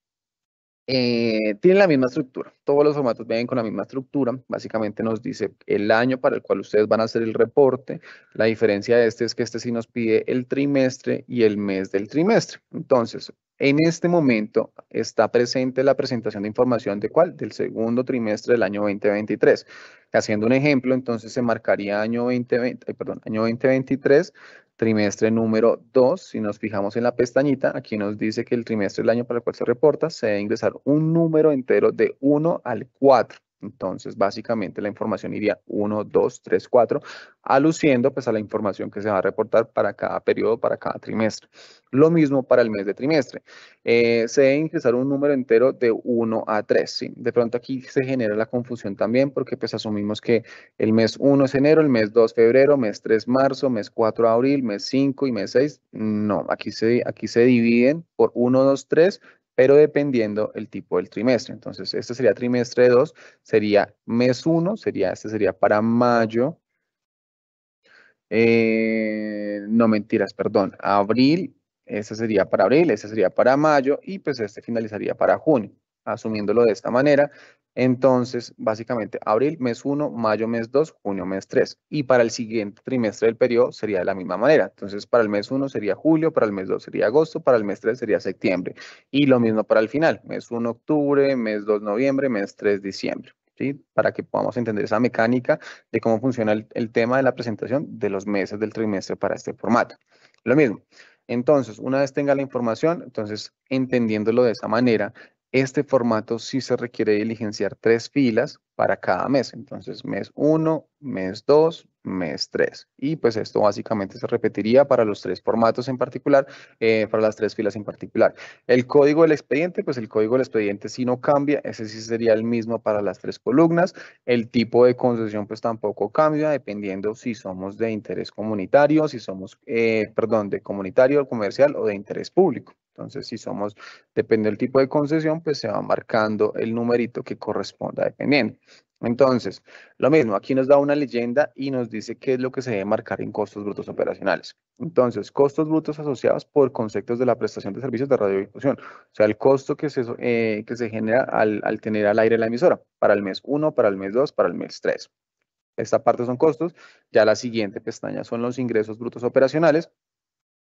eh, Tiene la misma estructura. Todos los formatos vienen con la misma estructura. Básicamente nos dice el año para el cual ustedes van a hacer el reporte. La diferencia de este es que este sí nos pide el trimestre y el mes del trimestre. Entonces, en este momento está presente la presentación de información de cuál? Del segundo trimestre del año 2023. Haciendo un ejemplo, entonces se marcaría año, 2020, eh, perdón, año 2023, trimestre número 2. Si nos fijamos en la pestañita, aquí nos dice que el trimestre del año para el cual se reporta se debe ingresar un número entero de 1 al 4. Entonces, básicamente la información iría 1, 2, 3, 4, aluciendo pues a la información que se va a reportar para cada periodo, para cada trimestre. Lo mismo para el mes de trimestre. Eh, se debe ingresar un número entero de 1 a 3. De pronto aquí se genera la confusión también porque pues asumimos que el mes 1 es enero, el mes 2 febrero, mes 3 marzo, mes 4 abril, mes 5 y mes 6. No, aquí se, aquí se dividen por 1, 2, 3 pero dependiendo el tipo del trimestre. Entonces, este sería trimestre 2, sería mes 1, sería, este sería para mayo. Eh, no mentiras, perdón, abril, este sería para abril, este sería para mayo y pues este finalizaría para junio. Asumiéndolo de esta manera, entonces, básicamente, abril, mes 1, mayo, mes 2, junio, mes 3. Y para el siguiente trimestre del periodo sería de la misma manera. Entonces, para el mes 1 sería julio, para el mes 2 sería agosto, para el mes 3 sería septiembre. Y lo mismo para el final, mes 1, octubre, mes 2, noviembre, mes 3, diciembre. Para que podamos entender esa mecánica de cómo funciona el, el tema de la presentación de los meses del trimestre para este formato. Lo mismo. Entonces, una vez tenga la información, entonces entendiéndolo de esa manera, este formato sí se requiere diligenciar tres filas para cada mes. Entonces, mes uno, mes dos, mes tres. Y pues esto básicamente se repetiría para los tres formatos en particular, eh, para las tres filas en particular. El código del expediente, pues el código del expediente sí no cambia, ese sí sería el mismo para las tres columnas. El tipo de concesión pues tampoco cambia, dependiendo si somos de interés comunitario, si somos, eh, perdón, de comunitario, comercial o de interés público. Entonces, si somos, depende del tipo de concesión, pues se va marcando el numerito que corresponda dependiendo. Entonces, lo mismo, aquí nos da una leyenda y nos dice qué es lo que se debe marcar en costos brutos operacionales. Entonces, costos brutos asociados por conceptos de la prestación de servicios de radiodifusión, o sea, el costo que se, eh, que se genera al, al, tener al aire la emisora, para el mes 1, para el mes 2, para el mes 3. Esta parte son costos, ya la siguiente pestaña son los ingresos brutos operacionales,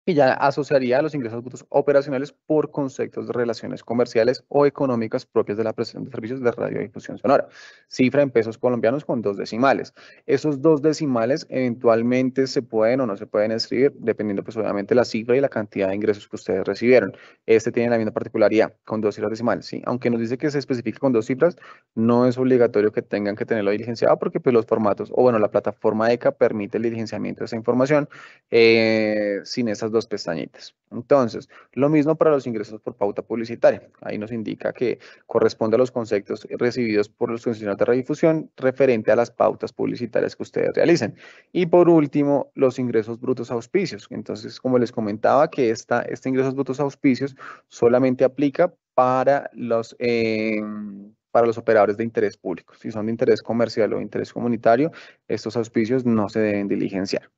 y ya asociaría los ingresos brutos operacionales por conceptos de relaciones comerciales o económicas propias de la prestación de servicios de radiodifusión sonora. Cifra en pesos colombianos con dos decimales. Esos dos decimales eventualmente se pueden o no se pueden escribir dependiendo pues obviamente la cifra y la cantidad de ingresos que ustedes recibieron. Este tiene la misma particularidad con dos cifras decimales, ¿sí? Aunque nos dice que se especifica con dos cifras, no es obligatorio que tengan que tenerlo diligenciado porque pues los formatos o bueno, la plataforma ECA permite el diligenciamiento de esa información eh, sin esas dos pestañitas. Entonces, lo mismo para los ingresos por pauta publicitaria. Ahí nos indica que corresponde a los conceptos recibidos por los funcionarios de redifusión referente a las pautas publicitarias que ustedes realicen. Y por último, los ingresos brutos auspicios. Entonces, como les comentaba, que esta, este ingresos brutos auspicios solamente aplica para los... Em, para los operadores de interés público. Si son de interés comercial o interés comunitario, estos auspicios no se deben diligenciar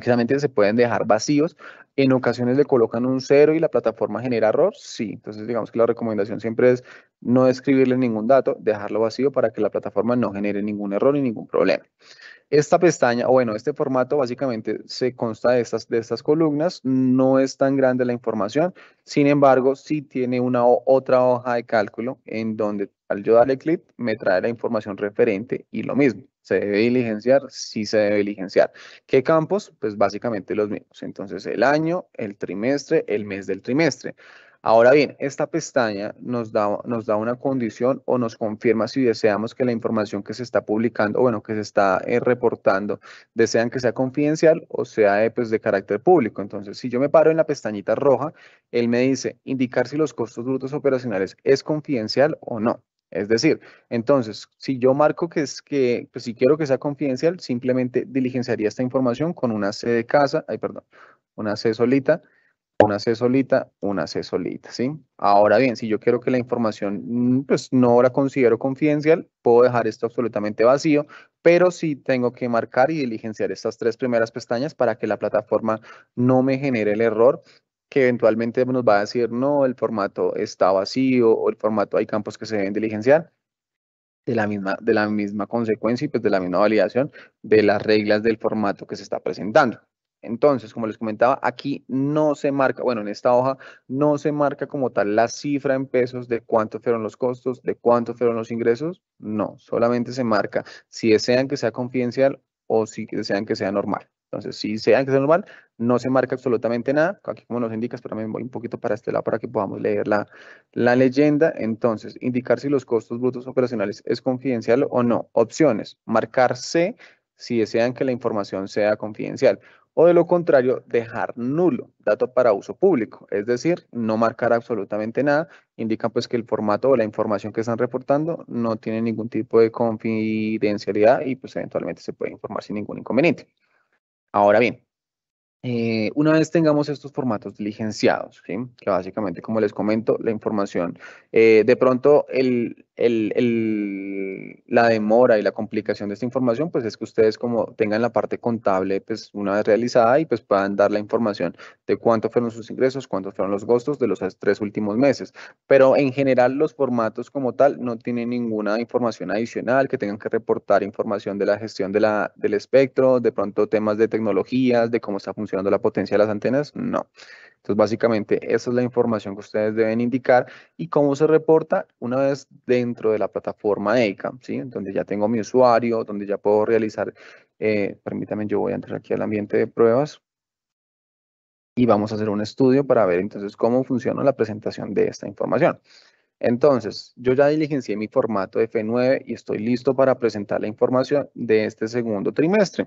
claramente se pueden dejar vacíos. En ocasiones le colocan un cero y la plataforma genera error. Sí, entonces digamos que la recomendación siempre es no escribirle ningún dato, dejarlo vacío para que la plataforma no genere ningún error y ningún problema. Esta pestaña, o bueno, este formato básicamente se consta de estas, de estas columnas. No es tan grande la información. Sin embargo, sí tiene una otra hoja de cálculo en donde al yo darle clic, me trae la información referente y lo mismo. ¿Se debe diligenciar? Sí se debe diligenciar. ¿Qué campos? Pues básicamente los mismos. Entonces, el año, el trimestre, el mes del trimestre. Ahora bien, esta pestaña nos da, nos da una condición o nos confirma si deseamos que la información que se está publicando, o bueno, que se está eh, reportando, desean que sea confidencial o sea eh, pues, de carácter público. Entonces, si yo me paro en la pestañita roja, él me dice indicar si los costos brutos operacionales es confidencial o no. Es decir, entonces, si yo marco que es que, pues si quiero que sea confidencial, simplemente diligenciaría esta información con una C de casa, ay, perdón, una C solita, una C solita, una C solita, ¿sí? Ahora bien, si yo quiero que la información, mm, pues no la considero confidencial, puedo dejar esto absolutamente vacío, pero sí tengo que marcar y diligenciar estas tres primeras pestañas para que la plataforma no me genere el error que eventualmente nos va a decir, no, el formato está vacío o el formato hay campos que se deben diligenciar, de la misma, de la misma consecuencia y pues de la misma validación de las reglas del formato que se está presentando. Entonces, como les comentaba, aquí no se marca, bueno, en esta hoja no se marca como tal la cifra en pesos de cuántos fueron los costos, de cuántos fueron los ingresos, no, solamente se marca si desean que sea confidencial o si desean que sea normal. Entonces, si desean que sea normal, no se marca absolutamente nada, aquí como nos indicas, pero también voy un poquito para este lado para que podamos leer la, la leyenda. Entonces, indicar si los costos brutos operacionales es confidencial o no. Opciones, marcar C si desean que la información sea confidencial o de lo contrario, dejar nulo, dato para uso público, es decir, no marcar absolutamente nada, indican pues que el formato o la información que están reportando no tiene ningún tipo de confidencialidad y pues eventualmente se puede informar sin ningún inconveniente. Ahora bien, eh, una vez tengamos estos formatos diligenciados, que básicamente, como les comento, la información, eh, de pronto el, el, la demora y la complicación de esta información, pues es que ustedes como tengan la parte contable, pues una vez realizada y pues puedan dar la información de cuánto fueron sus ingresos, cuántos fueron los gastos de los tres últimos meses. Pero en general los formatos como tal no tienen ninguna información adicional que tengan que reportar información de la gestión de la, del espectro, de pronto temas de tecnologías, de cómo está funcionando la potencia de las antenas, no. Entonces, básicamente, esa es la información que ustedes deben indicar y cómo se reporta una vez dentro de la plataforma ECA, ¿sí? Donde ya tengo mi usuario, donde ya puedo realizar, eh, permítanme, yo voy a entrar aquí al ambiente de pruebas y vamos a hacer un estudio para ver entonces cómo funciona la presentación de esta información. Entonces, yo ya diligencié mi formato F9 y estoy listo para presentar la información de este segundo trimestre.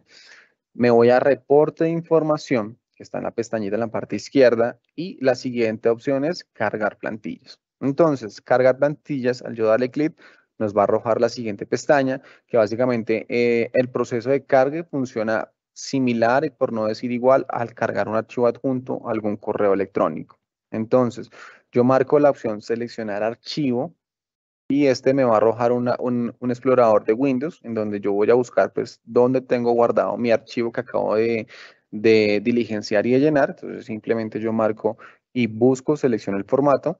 Me voy a reporte de información que está en la pestañita en la parte izquierda. Y la siguiente opción es cargar plantillas. Entonces, cargar plantillas, al yo darle clic, nos va a arrojar la siguiente pestaña, que básicamente eh, el proceso de carga funciona similar, por no decir igual, al cargar un archivo adjunto a algún correo electrónico. Entonces, yo marco la opción seleccionar archivo y este me va a arrojar un, un, explorador de Windows en donde yo voy a buscar pues dónde tengo guardado mi archivo que acabo de, de diligenciar y de llenar. Entonces simplemente yo marco y busco, selecciono el formato.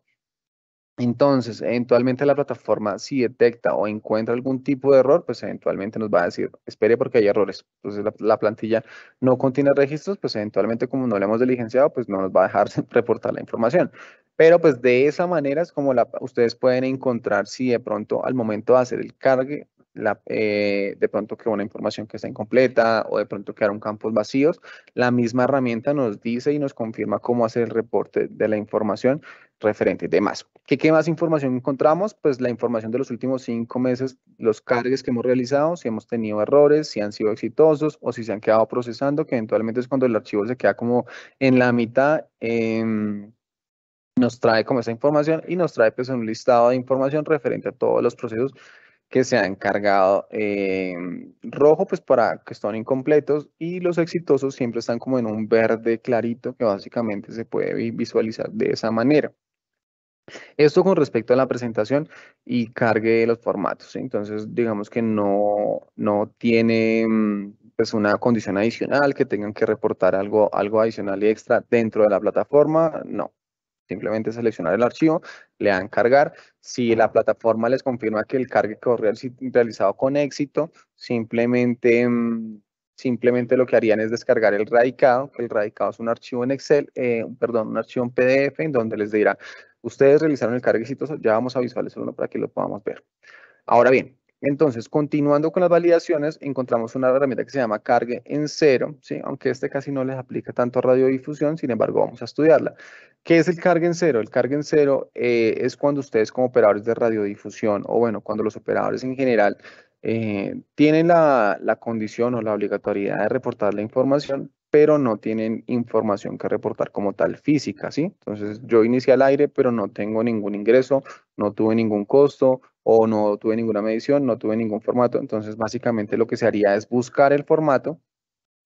Entonces, eventualmente la plataforma si detecta o encuentra algún tipo de error, pues eventualmente nos va a decir, espere porque hay errores. Entonces, la, plantilla no contiene registros, pues eventualmente como no le hemos diligenciado, pues no nos va a dejar reportar la información. Pero pues de esa manera es como la, ustedes pueden encontrar si de pronto al momento de hacer el cargue la, eh, de pronto que una información que está incompleta o de pronto que quedaron campos vacíos, la misma herramienta nos dice y nos confirma cómo hacer el reporte de la información referente de demás. ¿Qué, ¿Qué más información encontramos? Pues la información de los últimos cinco meses, los cargues que hemos realizado, si hemos tenido errores, si han sido exitosos o si se han quedado procesando, que eventualmente es cuando el archivo se queda como en la mitad. Em, nos trae como esa información y nos trae pues un listado de información referente a todos los procesos que se ha cargado eh, rojo, pues para que están incompletos y los exitosos siempre están como en un verde clarito que básicamente se puede visualizar de esa manera. Esto con respecto a la presentación y cargue los formatos. Entonces, digamos que no, no tiene pues, una condición adicional que tengan que reportar algo, algo adicional y extra dentro de la plataforma. No, Simplemente seleccionar el archivo, le dan cargar. Si la plataforma les confirma que el cargue quedó realizado con éxito, simplemente, mm, simplemente lo que harían es descargar el radicado, el radicado es un archivo en Excel, eh, perdón, un archivo en PDF, en donde les dirá, ustedes realizaron el cargue exitoso, ya vamos a visualizarlo para que lo podamos ver. Ahora bien, entonces, continuando con las validaciones, encontramos una herramienta que se llama cargue en cero, ¿sí? aunque este casi no les aplica tanto a radiodifusión, sin embargo, vamos a estudiarla. ¿Qué es el cargue en cero? El cargue en cero eh, es cuando ustedes como operadores de radiodifusión, o bueno, cuando los operadores en general eh, tienen la, la, condición o la obligatoriedad de reportar la información, pero no tienen información que reportar como tal física, ¿sí? Entonces yo inicié al aire, pero no tengo ningún ingreso, no tuve ningún costo o no tuve ninguna medición, no tuve ningún formato. Entonces básicamente lo que se haría es buscar el formato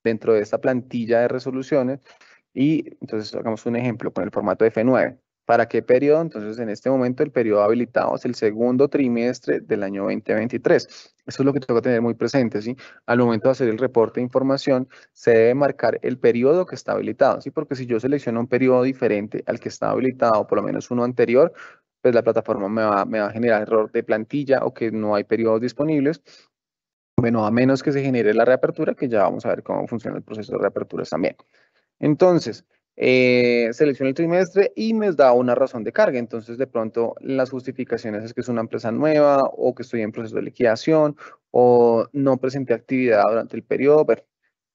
dentro de esta plantilla de resoluciones y entonces hagamos un ejemplo con el formato F9. ¿Para qué periodo? Entonces, en este momento el periodo habilitado es el segundo trimestre del año 2023. Eso es lo que tengo que tener muy presente, ¿sí? Al momento de hacer el reporte de información, se debe marcar el periodo que está habilitado, ¿sí? Porque si yo selecciono un periodo diferente al que está habilitado, por lo menos uno anterior, pues la plataforma me va, me va a generar error de plantilla o que no hay periodos disponibles. Bueno, a menos que se genere la reapertura, que ya vamos a ver cómo funciona el proceso de reaperturas también. Entonces, eh, selecciona el trimestre y me da una razón de carga. Entonces, de pronto, las justificaciones es que es una empresa nueva o que estoy en proceso de liquidación o no presenté actividad durante el periodo. Vuelvo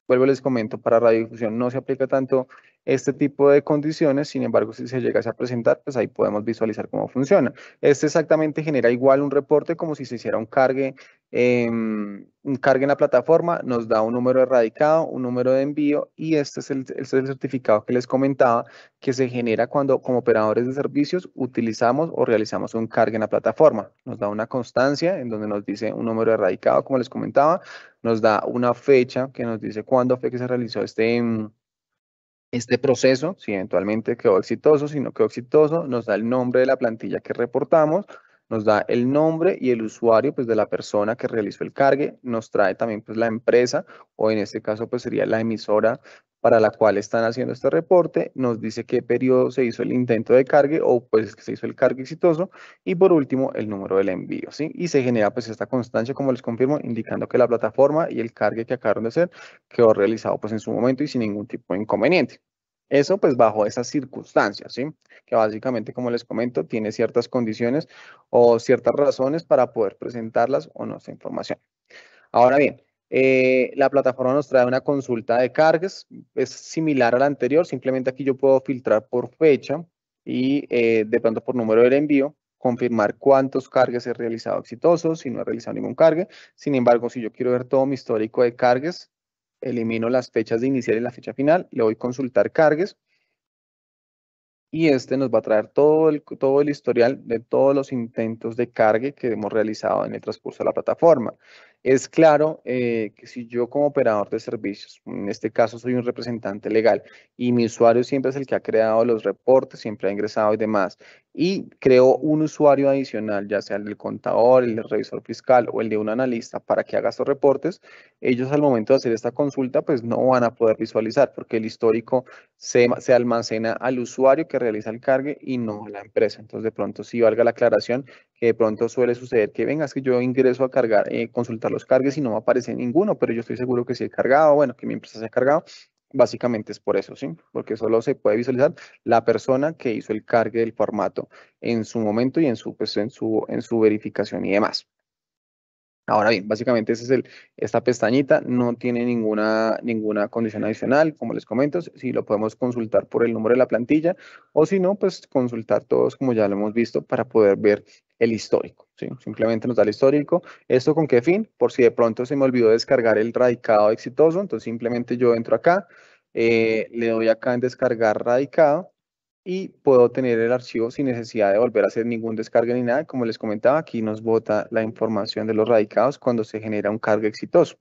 vuelvo les comento, para difusión no se aplica tanto este tipo de condiciones, sin embargo, si se llegase a presentar, pues ahí podemos visualizar cómo funciona. Este exactamente genera igual un reporte como si se hiciera un cargue eh, en la plataforma, nos da un número erradicado, un número de envío y este es, el, este el certificado que les comentaba que se genera cuando como operadores de servicios utilizamos o realizamos un cargue en la plataforma. Nos da una constancia en donde nos dice un número erradicado, como les comentaba, nos da una fecha que nos dice cuándo fue que se realizó este, em, este proceso, si eventualmente quedó exitoso, si no quedó exitoso, nos da el nombre de la plantilla que reportamos, nos da el nombre y el usuario pues, de la persona que realizó el cargue, nos trae también pues, la empresa o en este caso pues, sería la emisora para la cual están haciendo este reporte, nos dice qué periodo se hizo el intento de cargue o pues que se hizo el cargue exitoso y por último el número del envío, ¿sí? Y se genera pues esta constancia, como les confirmo, indicando que la plataforma y el cargue que acabaron de hacer quedó realizado pues en su momento y sin ningún tipo de inconveniente. Eso pues bajo esas circunstancias, ¿sí? Que básicamente, como les comento, tiene ciertas condiciones o ciertas razones para poder presentarlas o nuestra información. Ahora bien, eh, la plataforma nos trae una consulta de cargas, es similar a la anterior, simplemente aquí yo puedo filtrar por fecha y eh, de pronto por número del envío, confirmar cuántos cargas he realizado exitosos, si no he realizado ningún cargue. Sin embargo, si yo quiero ver todo mi histórico de cargas, elimino las fechas de inicial y la fecha final, le voy a consultar cargues y este nos va a traer todo el, todo el historial de todos los intentos de cargue que hemos realizado en el transcurso de la plataforma. Es claro eh, que si yo como operador de servicios, en este caso soy un representante legal y mi usuario siempre es el que ha creado los reportes, siempre ha ingresado y demás, y creo un usuario adicional, ya sea el del contador, el del revisor fiscal o el de un analista para que haga estos reportes, ellos al momento de hacer esta consulta pues no van a poder visualizar porque el histórico se, se almacena al usuario que realiza el cargue y no a la empresa. Entonces de pronto si valga la aclaración de pronto suele suceder que vengas que yo ingreso a cargar, eh, consultar los cargues y no me aparece ninguno, pero yo estoy seguro que sí he cargado, bueno, que mi empresa se ha cargado. Básicamente es por eso, ¿sí? Porque solo se puede visualizar la persona que hizo el cargue del formato en su momento y en su, pues, en su, en su verificación y demás. Ahora bien, básicamente esta pestañita no tiene ninguna, ninguna condición adicional, como les comento, si lo podemos consultar por el número de la plantilla o si no, pues consultar todos como ya lo hemos visto para poder ver el histórico. Simplemente nos da el histórico. ¿Esto con qué fin? Por si de pronto se me olvidó descargar el radicado exitoso, entonces simplemente yo entro acá, eh, le doy acá en descargar radicado y puedo tener el archivo sin necesidad de volver a hacer ningún descargue ni nada. Como les comentaba, aquí nos bota la información de los radicados cuando se genera un cargo exitoso.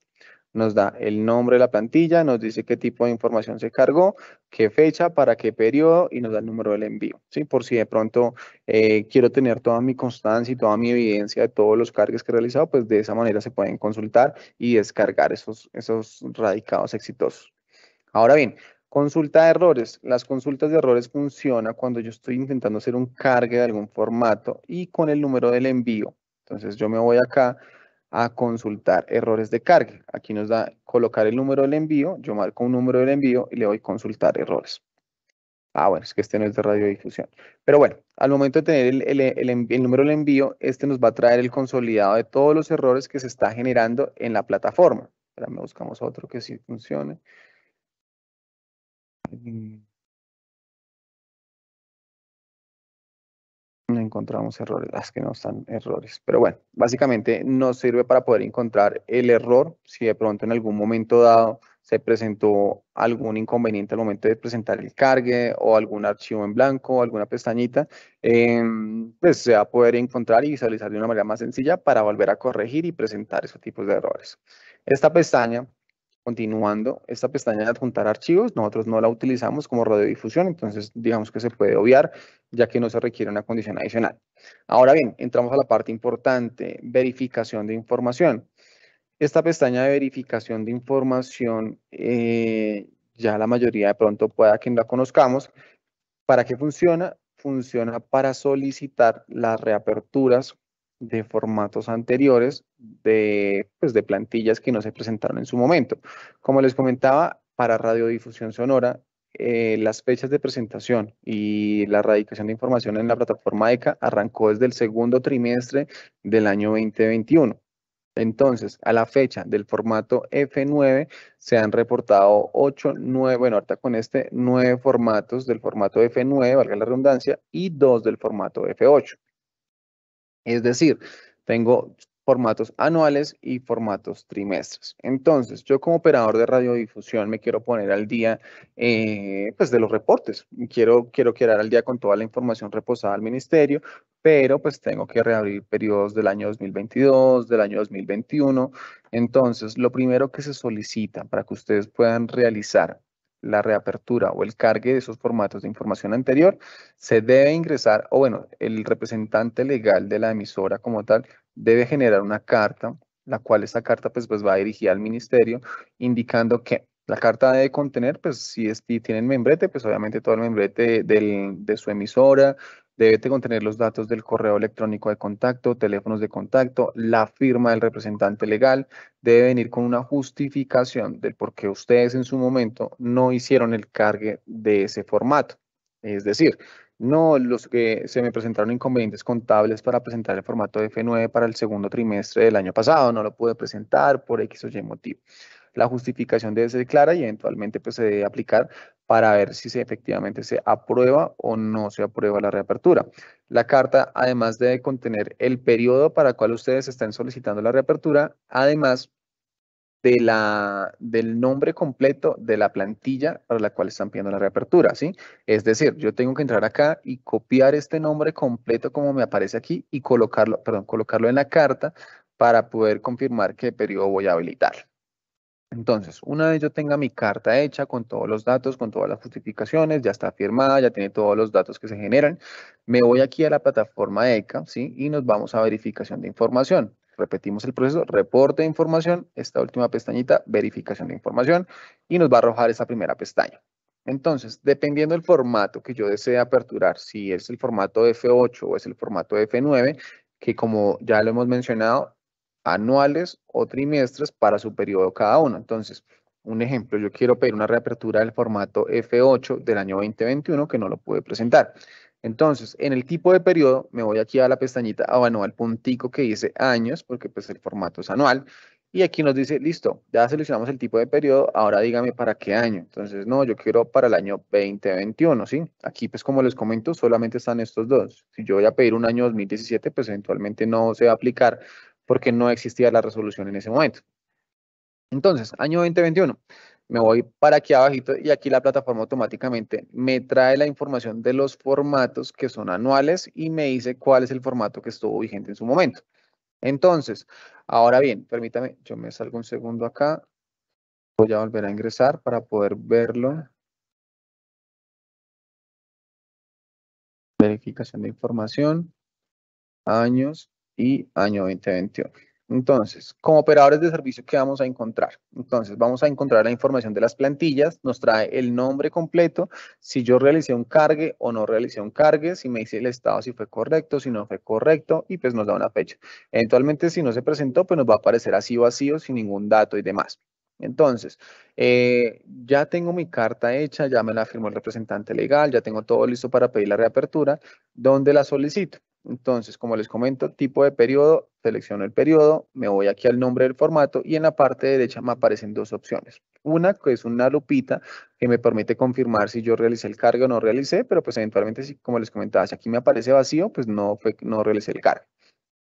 Nos da el nombre de la plantilla, nos dice qué tipo de información se cargó, qué fecha, para qué periodo y nos da el número del envío. ¿sí? Por si de pronto eh, quiero tener toda mi constancia y toda mi evidencia de todos los cargos que he realizado, pues de esa manera se pueden consultar y descargar esos, esos radicados exitosos. Ahora bien, Consulta de errores. Las consultas de errores funcionan cuando yo estoy intentando hacer un cargue de algún formato y con el número del envío. Entonces yo me voy acá a consultar errores de cargue. Aquí nos da colocar el número del envío. Yo marco un número del envío y le doy consultar errores. Ah, bueno, es que este no es de radiodifusión. Pero bueno, al momento de tener el, número del envío, este nos va a traer el consolidado de todos los errores que se está generando en la plataforma. Ahora me buscamos otro que sí funcione. Mm. No encontramos errores, las ah, que no están errores. Pero bueno, básicamente nos sirve para poder encontrar el error si de pronto en algún momento dado se presentó algún inconveniente al momento de presentar el cargue o algún archivo en blanco o alguna pestañita, em, pues se va a poder encontrar y visualizar de una manera más sencilla para volver a corregir y presentar esos tipos de errores. Esta pestaña Continuando, esta pestaña de adjuntar archivos, nosotros no la utilizamos como radiodifusión, entonces digamos que se puede obviar, ya que no se requiere una condición adicional. Ahora bien, entramos a la parte importante, verificación de información. Esta pestaña de verificación de información, eh, ya la mayoría de pronto pueda que la conozcamos. ¿Para qué funciona? Funciona para solicitar las reaperturas de formatos anteriores, de, pues, de plantillas que no se presentaron en su momento. Como les comentaba, para radiodifusión sonora, eh, las fechas de presentación y la radicación de información en la plataforma ECA arrancó desde el segundo trimestre del año 2021. Entonces, a la fecha del formato F9 se han reportado 8, 9, bueno, ahorita con este, 9 formatos del formato F9, valga la redundancia, y 2 del formato F8. Es decir, tengo formatos anuales y formatos trimestres. Entonces, yo como operador de radiodifusión me quiero poner al día eh, pues de los reportes. Quiero, quiero quedar al día con toda la información reposada al ministerio, pero pues tengo que reabrir periodos del año 2022, del año 2021. Entonces, lo primero que se solicita para que ustedes puedan realizar la reapertura o el cargue de esos formatos de información anterior, se debe ingresar, o bueno, el representante legal de la emisora como tal debe generar una carta, la cual esa carta pues, pues va dirigida al ministerio, indicando que la carta debe contener, pues si es, tienen membrete, pues obviamente todo el membrete del, de su emisora, Debe contener los datos del correo electrónico de contacto, teléfonos de contacto, la firma del representante legal. Debe venir con una justificación del por qué ustedes en su momento no hicieron el cargue de ese formato. Es decir, no, los que se me presentaron inconvenientes contables para presentar el formato F9 para el segundo trimestre del año pasado, no lo pude presentar por X o Y motivo la justificación debe ser clara y eventualmente pues, se debe aplicar para ver si se, efectivamente se aprueba o no se aprueba la reapertura. La carta además debe contener el periodo para el cual ustedes están solicitando la reapertura, además de la, del nombre completo de la plantilla para la cual están pidiendo la reapertura, ¿sí? Es decir, yo tengo que entrar acá y copiar este nombre completo como me aparece aquí y colocarlo, colocarlo en la carta para poder confirmar qué periodo voy a habilitar. Entonces, una vez yo tenga mi carta hecha con todos los datos, con todas las justificaciones, ya está firmada, ya tiene todos los datos que se generan, me voy aquí a la plataforma ECA ¿sí? y nos vamos a verificación de información. Repetimos el proceso, reporte de información, esta última pestañita, verificación de información, y nos va a arrojar esa primera pestaña. Entonces, dependiendo del formato que yo desee aperturar, si es el formato F8 o es el formato F9, que como ya lo hemos mencionado, anuales o trimestres para su periodo cada uno. Entonces, un ejemplo, yo quiero pedir una reapertura del formato F8 del año 2021 que no lo pude presentar. Entonces, en el tipo de periodo, me voy aquí a la pestañita anual, puntico que dice años, porque pues el formato es anual. Y aquí nos dice, listo, ya seleccionamos el tipo de periodo, ahora dígame para qué año. Entonces, no, yo quiero para el año 2021, ¿sí? Aquí, pues como les comento, solamente están estos dos. Si yo voy a pedir un año 2017, pues eventualmente no se va a aplicar porque no existía la resolución en ese momento. Entonces, año 2021, me voy para aquí abajito y aquí la plataforma automáticamente me trae la información de los formatos que son anuales y me dice cuál es el formato que estuvo vigente en su momento. Entonces, ahora bien, permítame, yo me salgo un segundo acá. Voy a volver a ingresar para poder verlo. Verificación de información. Años y año 2021. Entonces, como operadores de servicio, ¿qué vamos a encontrar? Entonces, vamos a encontrar la información de las plantillas, nos trae el nombre completo, si yo realicé un cargue o no realicé un cargue, si me dice el estado si fue correcto, si no fue correcto, y pues nos da una fecha. Eventualmente, si no se presentó, pues nos va a aparecer así vacío, sin ningún dato y demás. Entonces, eh, ya tengo mi carta hecha, ya me la firmó el representante legal, ya tengo todo listo para pedir la reapertura, ¿dónde la solicito. Entonces, como les comento, tipo de periodo, selecciono el periodo, me voy aquí al nombre del formato y en la parte derecha me aparecen dos opciones. Una que es una lupita que me permite confirmar si yo realicé el cargo o no realicé, pero pues eventualmente, como les comentaba, si aquí me aparece vacío, pues no, fue, no realicé el cargo.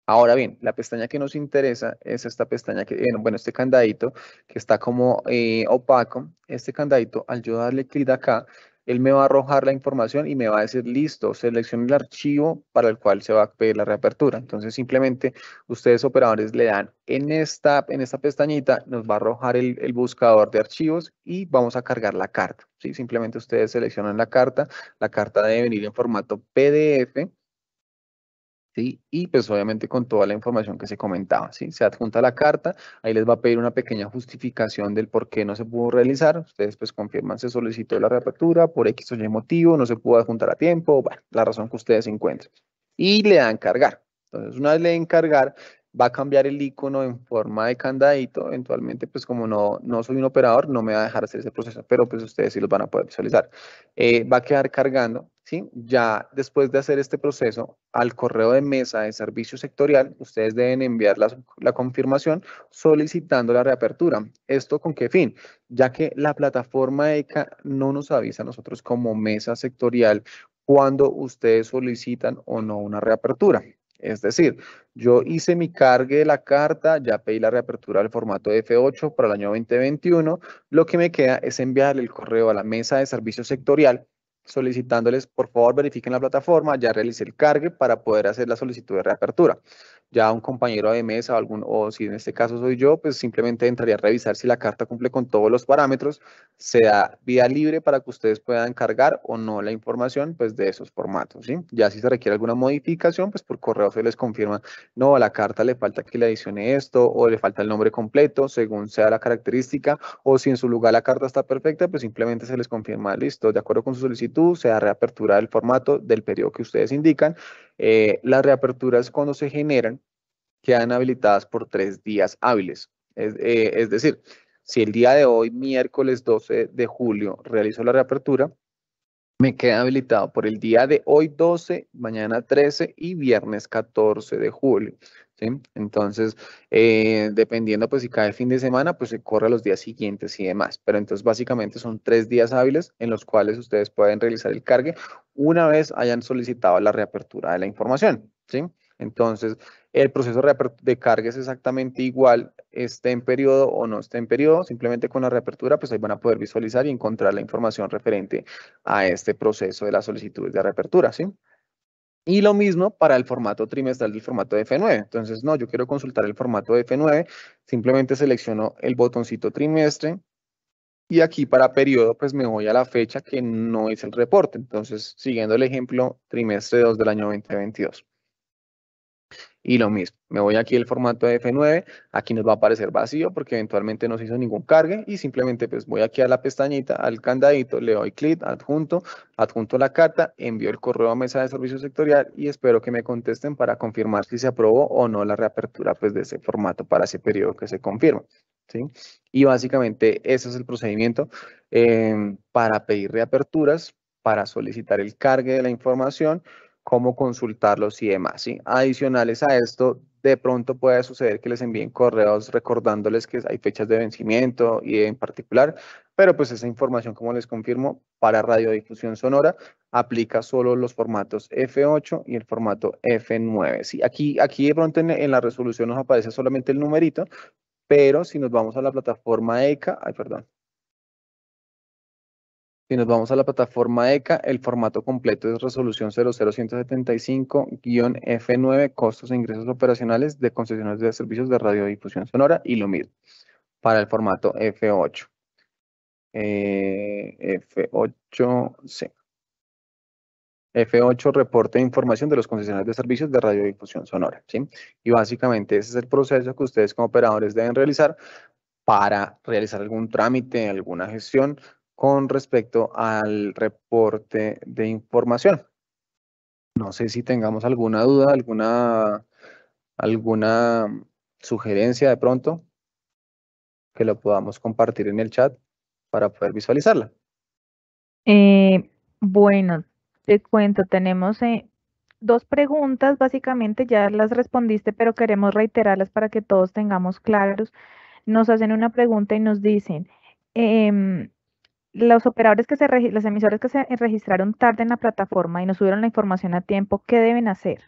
Ahora bien, la pestaña que nos interesa es esta pestaña, que, eh, bueno, este candadito que está como eh, opaco. Este candadito, al yo darle clic acá, él me va a arrojar la información y me va a decir, listo, seleccione el archivo para el cual se va a pedir la reapertura. Entonces, simplemente ustedes operadores le dan en esta, en esta pestañita, nos va a arrojar el, buscador de archivos y vamos a cargar la carta. ¿sí? Simplemente ustedes seleccionan la carta. La carta debe venir en formato PDF ¿sí? Y pues obviamente con toda la información que se comentaba, ¿sí? Se adjunta la carta, ahí les va a pedir una pequeña justificación del por qué no se pudo realizar, ustedes pues confirman, se solicitó la reapertura por X o Y motivo, no se pudo adjuntar a tiempo, bueno, la razón que ustedes encuentren. Y le dan cargar. Entonces, una vez le den cargar, va a cambiar el icono en forma de candadito. Eventualmente, pues como no, no soy un operador, no me va a dejar hacer ese proceso, pero pues ustedes sí los van a poder visualizar. Eh, va a quedar cargando, ¿sí? Ya después de hacer este proceso, al correo de mesa de servicio sectorial, ustedes deben enviar la, la confirmación solicitando la reapertura. ¿Esto con qué fin? Ya que la plataforma ECA no nos avisa a nosotros como mesa sectorial cuando ustedes solicitan o no una reapertura. Es decir, yo hice mi cargue de la carta, ya pedí la reapertura del formato F8 para el año 2021. Lo que me queda es enviar el correo a la mesa de servicio sectorial solicitándoles, por favor, verifiquen la plataforma, ya realice el cargue para poder hacer la solicitud de reapertura. Ya un compañero de mesa o, algún, o si en este caso soy yo, pues simplemente entraría a revisar si la carta cumple con todos los parámetros, se da vía libre para que ustedes puedan cargar o no la información pues, de esos formatos. ¿sí? Ya si se requiere alguna modificación, pues por correo se les confirma, no, a la carta le falta que le adicione esto o le falta el nombre completo según sea la característica o si en su lugar la carta está perfecta, pues simplemente se les confirma, listo, de acuerdo con su solicitud se sea reapertura del formato del periodo que ustedes indican. Eh, las reaperturas cuando se generan quedan habilitadas por tres días hábiles. Es, eh, es decir, si el día de hoy, miércoles 12 de julio, realizo la reapertura, me queda habilitado por el día de hoy 12, mañana 13 y viernes 14 de julio. Entonces, eh, dependiendo, pues si cae el fin de semana, pues se corre a los días siguientes y demás. Pero entonces, básicamente son tres días hábiles en los cuales ustedes pueden realizar el cargue una vez hayan solicitado la reapertura de la información, ¿sí? Entonces, el proceso de cargue es exactamente igual, esté en periodo o no esté en periodo, simplemente con la reapertura, pues ahí van a poder visualizar y encontrar la información referente a este proceso de las solicitudes de reapertura, ¿sí? Y lo mismo para el formato trimestral del formato de F9. Entonces, no, yo quiero consultar el formato de F9, simplemente selecciono el botoncito trimestre y aquí para periodo, pues me voy a la fecha que no es el reporte. Entonces, siguiendo el ejemplo, trimestre 2 del año 2022. Y lo mismo, me voy aquí al formato de F9, aquí nos va a aparecer vacío porque eventualmente no se hizo ningún cargue y simplemente pues voy aquí a la pestañita, al candadito, le doy clic, adjunto, adjunto la carta, envío el correo a mesa de servicio sectorial y espero que me contesten para confirmar si se aprobó o no la reapertura pues de ese formato para ese periodo que se confirma. ¿Sí? Y básicamente ese es el procedimiento eh, para pedir reaperturas, para solicitar el cargue de la información cómo consultarlos y demás. ¿sí? Adicionales a esto, de pronto puede suceder que les envíen correos recordándoles que hay fechas de vencimiento y en particular, pero pues esa información, como les confirmo, para radiodifusión sonora aplica solo los formatos F8 y el formato F9. ¿sí? Aquí, aquí de pronto en, la resolución nos aparece solamente el numerito, pero si nos vamos a la plataforma ECA, ay, perdón, si nos vamos a la plataforma ECA, el formato completo es resolución 00175-F9, costos e ingresos operacionales de concesionarios de servicios de radiodifusión sonora y lo mismo para el formato F8. F8C. F8, reporte de información de los concesionarios de servicios de radiodifusión sonora. ¿sí? Y básicamente ese es el proceso que ustedes como operadores deben realizar para realizar algún trámite, alguna gestión con respecto al reporte de información. No sé si tengamos alguna duda, alguna, alguna sugerencia de pronto que lo podamos compartir en el chat para poder visualizarla. Eh, bueno, te cuento, tenemos eh, dos preguntas, básicamente ya las respondiste, pero queremos reiterarlas para que todos tengamos claros. Nos hacen una pregunta y nos dicen, em, los operadores que se los emisores que se registraron tarde en la plataforma y no subieron la información a tiempo, ¿qué deben hacer?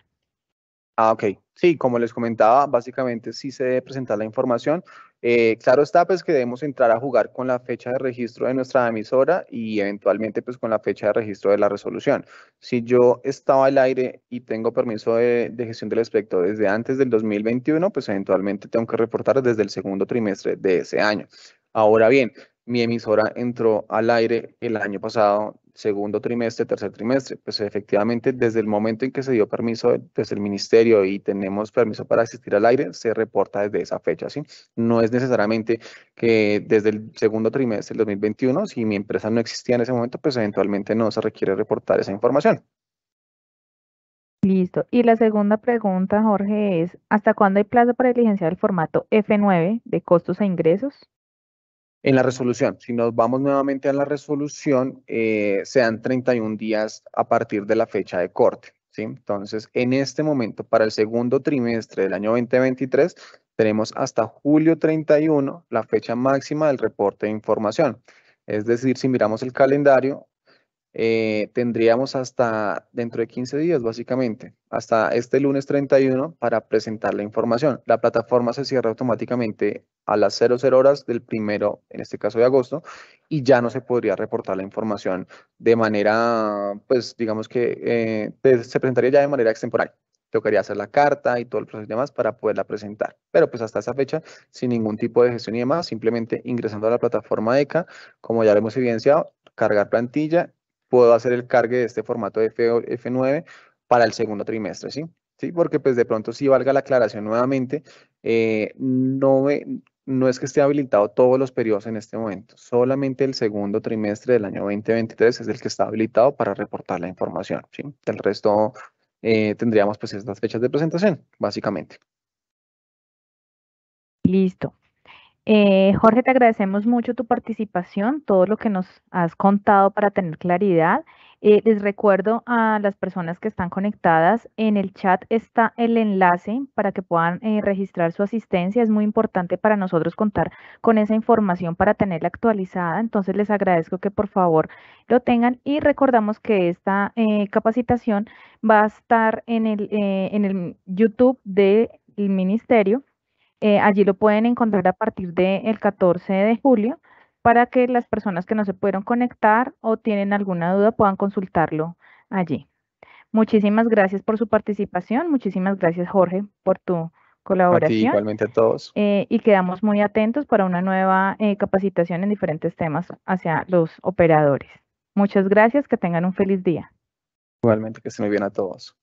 Ah, ok. Sí, como les comentaba, básicamente sí se debe presentar la información. Eh, claro está, pues que debemos entrar a jugar con la fecha de registro de nuestra emisora y eventualmente pues con la fecha de registro de la resolución. Si yo estaba al aire y tengo permiso de, de gestión del espectro desde antes del 2021, pues eventualmente tengo que reportar desde el segundo trimestre de ese año. Ahora bien, mi emisora entró al aire el año pasado, segundo trimestre, tercer trimestre. Pues efectivamente, desde el momento en que se dio permiso desde pues, el ministerio y tenemos permiso para asistir al aire, se reporta desde esa fecha, No es necesariamente que desde el segundo trimestre del 2021, si mi empresa no existía en ese momento, pues eventualmente no se requiere reportar esa información. Listo. Y la segunda pregunta, Jorge, es, ¿hasta cuándo hay plazo para diligenciar el formato F9 de costos e ingresos? en la resolución. Si nos vamos nuevamente a la resolución, sean eh, se 31 días a partir de la fecha de corte. ¿sí? Entonces, en este momento, para el segundo trimestre del año 2023, tenemos hasta julio 31 la fecha máxima del reporte de información. Es decir, si miramos el calendario, eh, tendríamos hasta dentro de 15 días, básicamente, hasta este lunes 31 para presentar la información. La plataforma se cierra automáticamente a las 00 horas del primero, en este caso de agosto, y ya no se podría reportar la información de manera, pues digamos que eh, pues, se presentaría ya de manera extemporánea. Tocaría hacer la carta y todo el proceso y demás para poderla presentar. Pero pues hasta esa fecha, sin ningún tipo de gestión y demás, simplemente ingresando a la plataforma ECA, como ya lo hemos evidenciado, cargar plantilla puedo hacer el cargue de este formato de F, 9 para el segundo trimestre, ¿sí? ¿Sí? Porque pues de pronto si valga la aclaración nuevamente, eh, no, no es que esté habilitado todos los periodos en este momento, solamente el segundo trimestre del año 2023 es el que está habilitado para reportar la información, ¿sí? Del resto eh, tendríamos pues estas fechas de presentación, básicamente. Listo. Eh, Jorge, te agradecemos mucho tu participación, todo lo que nos has contado para tener claridad. Eh, les recuerdo a las personas que están conectadas, en el chat está el enlace para que puedan eh, registrar su asistencia. Es muy importante para nosotros contar con esa información para tenerla actualizada. Entonces les agradezco que por favor lo tengan y recordamos que esta eh, capacitación va a estar en el, en el YouTube del ministerio eh, allí lo pueden encontrar a partir del 14 de julio para que las personas que no se pudieron conectar o tienen alguna duda puedan consultarlo allí. Muchísimas gracias por su participación, muchísimas gracias Jorge por tu colaboración. A ti, igualmente a todos. Eh, y quedamos muy atentos para una nueva eh, capacitación en diferentes temas hacia los operadores. Muchas gracias, que tengan un feliz día. Igualmente, que se muy bien a todos.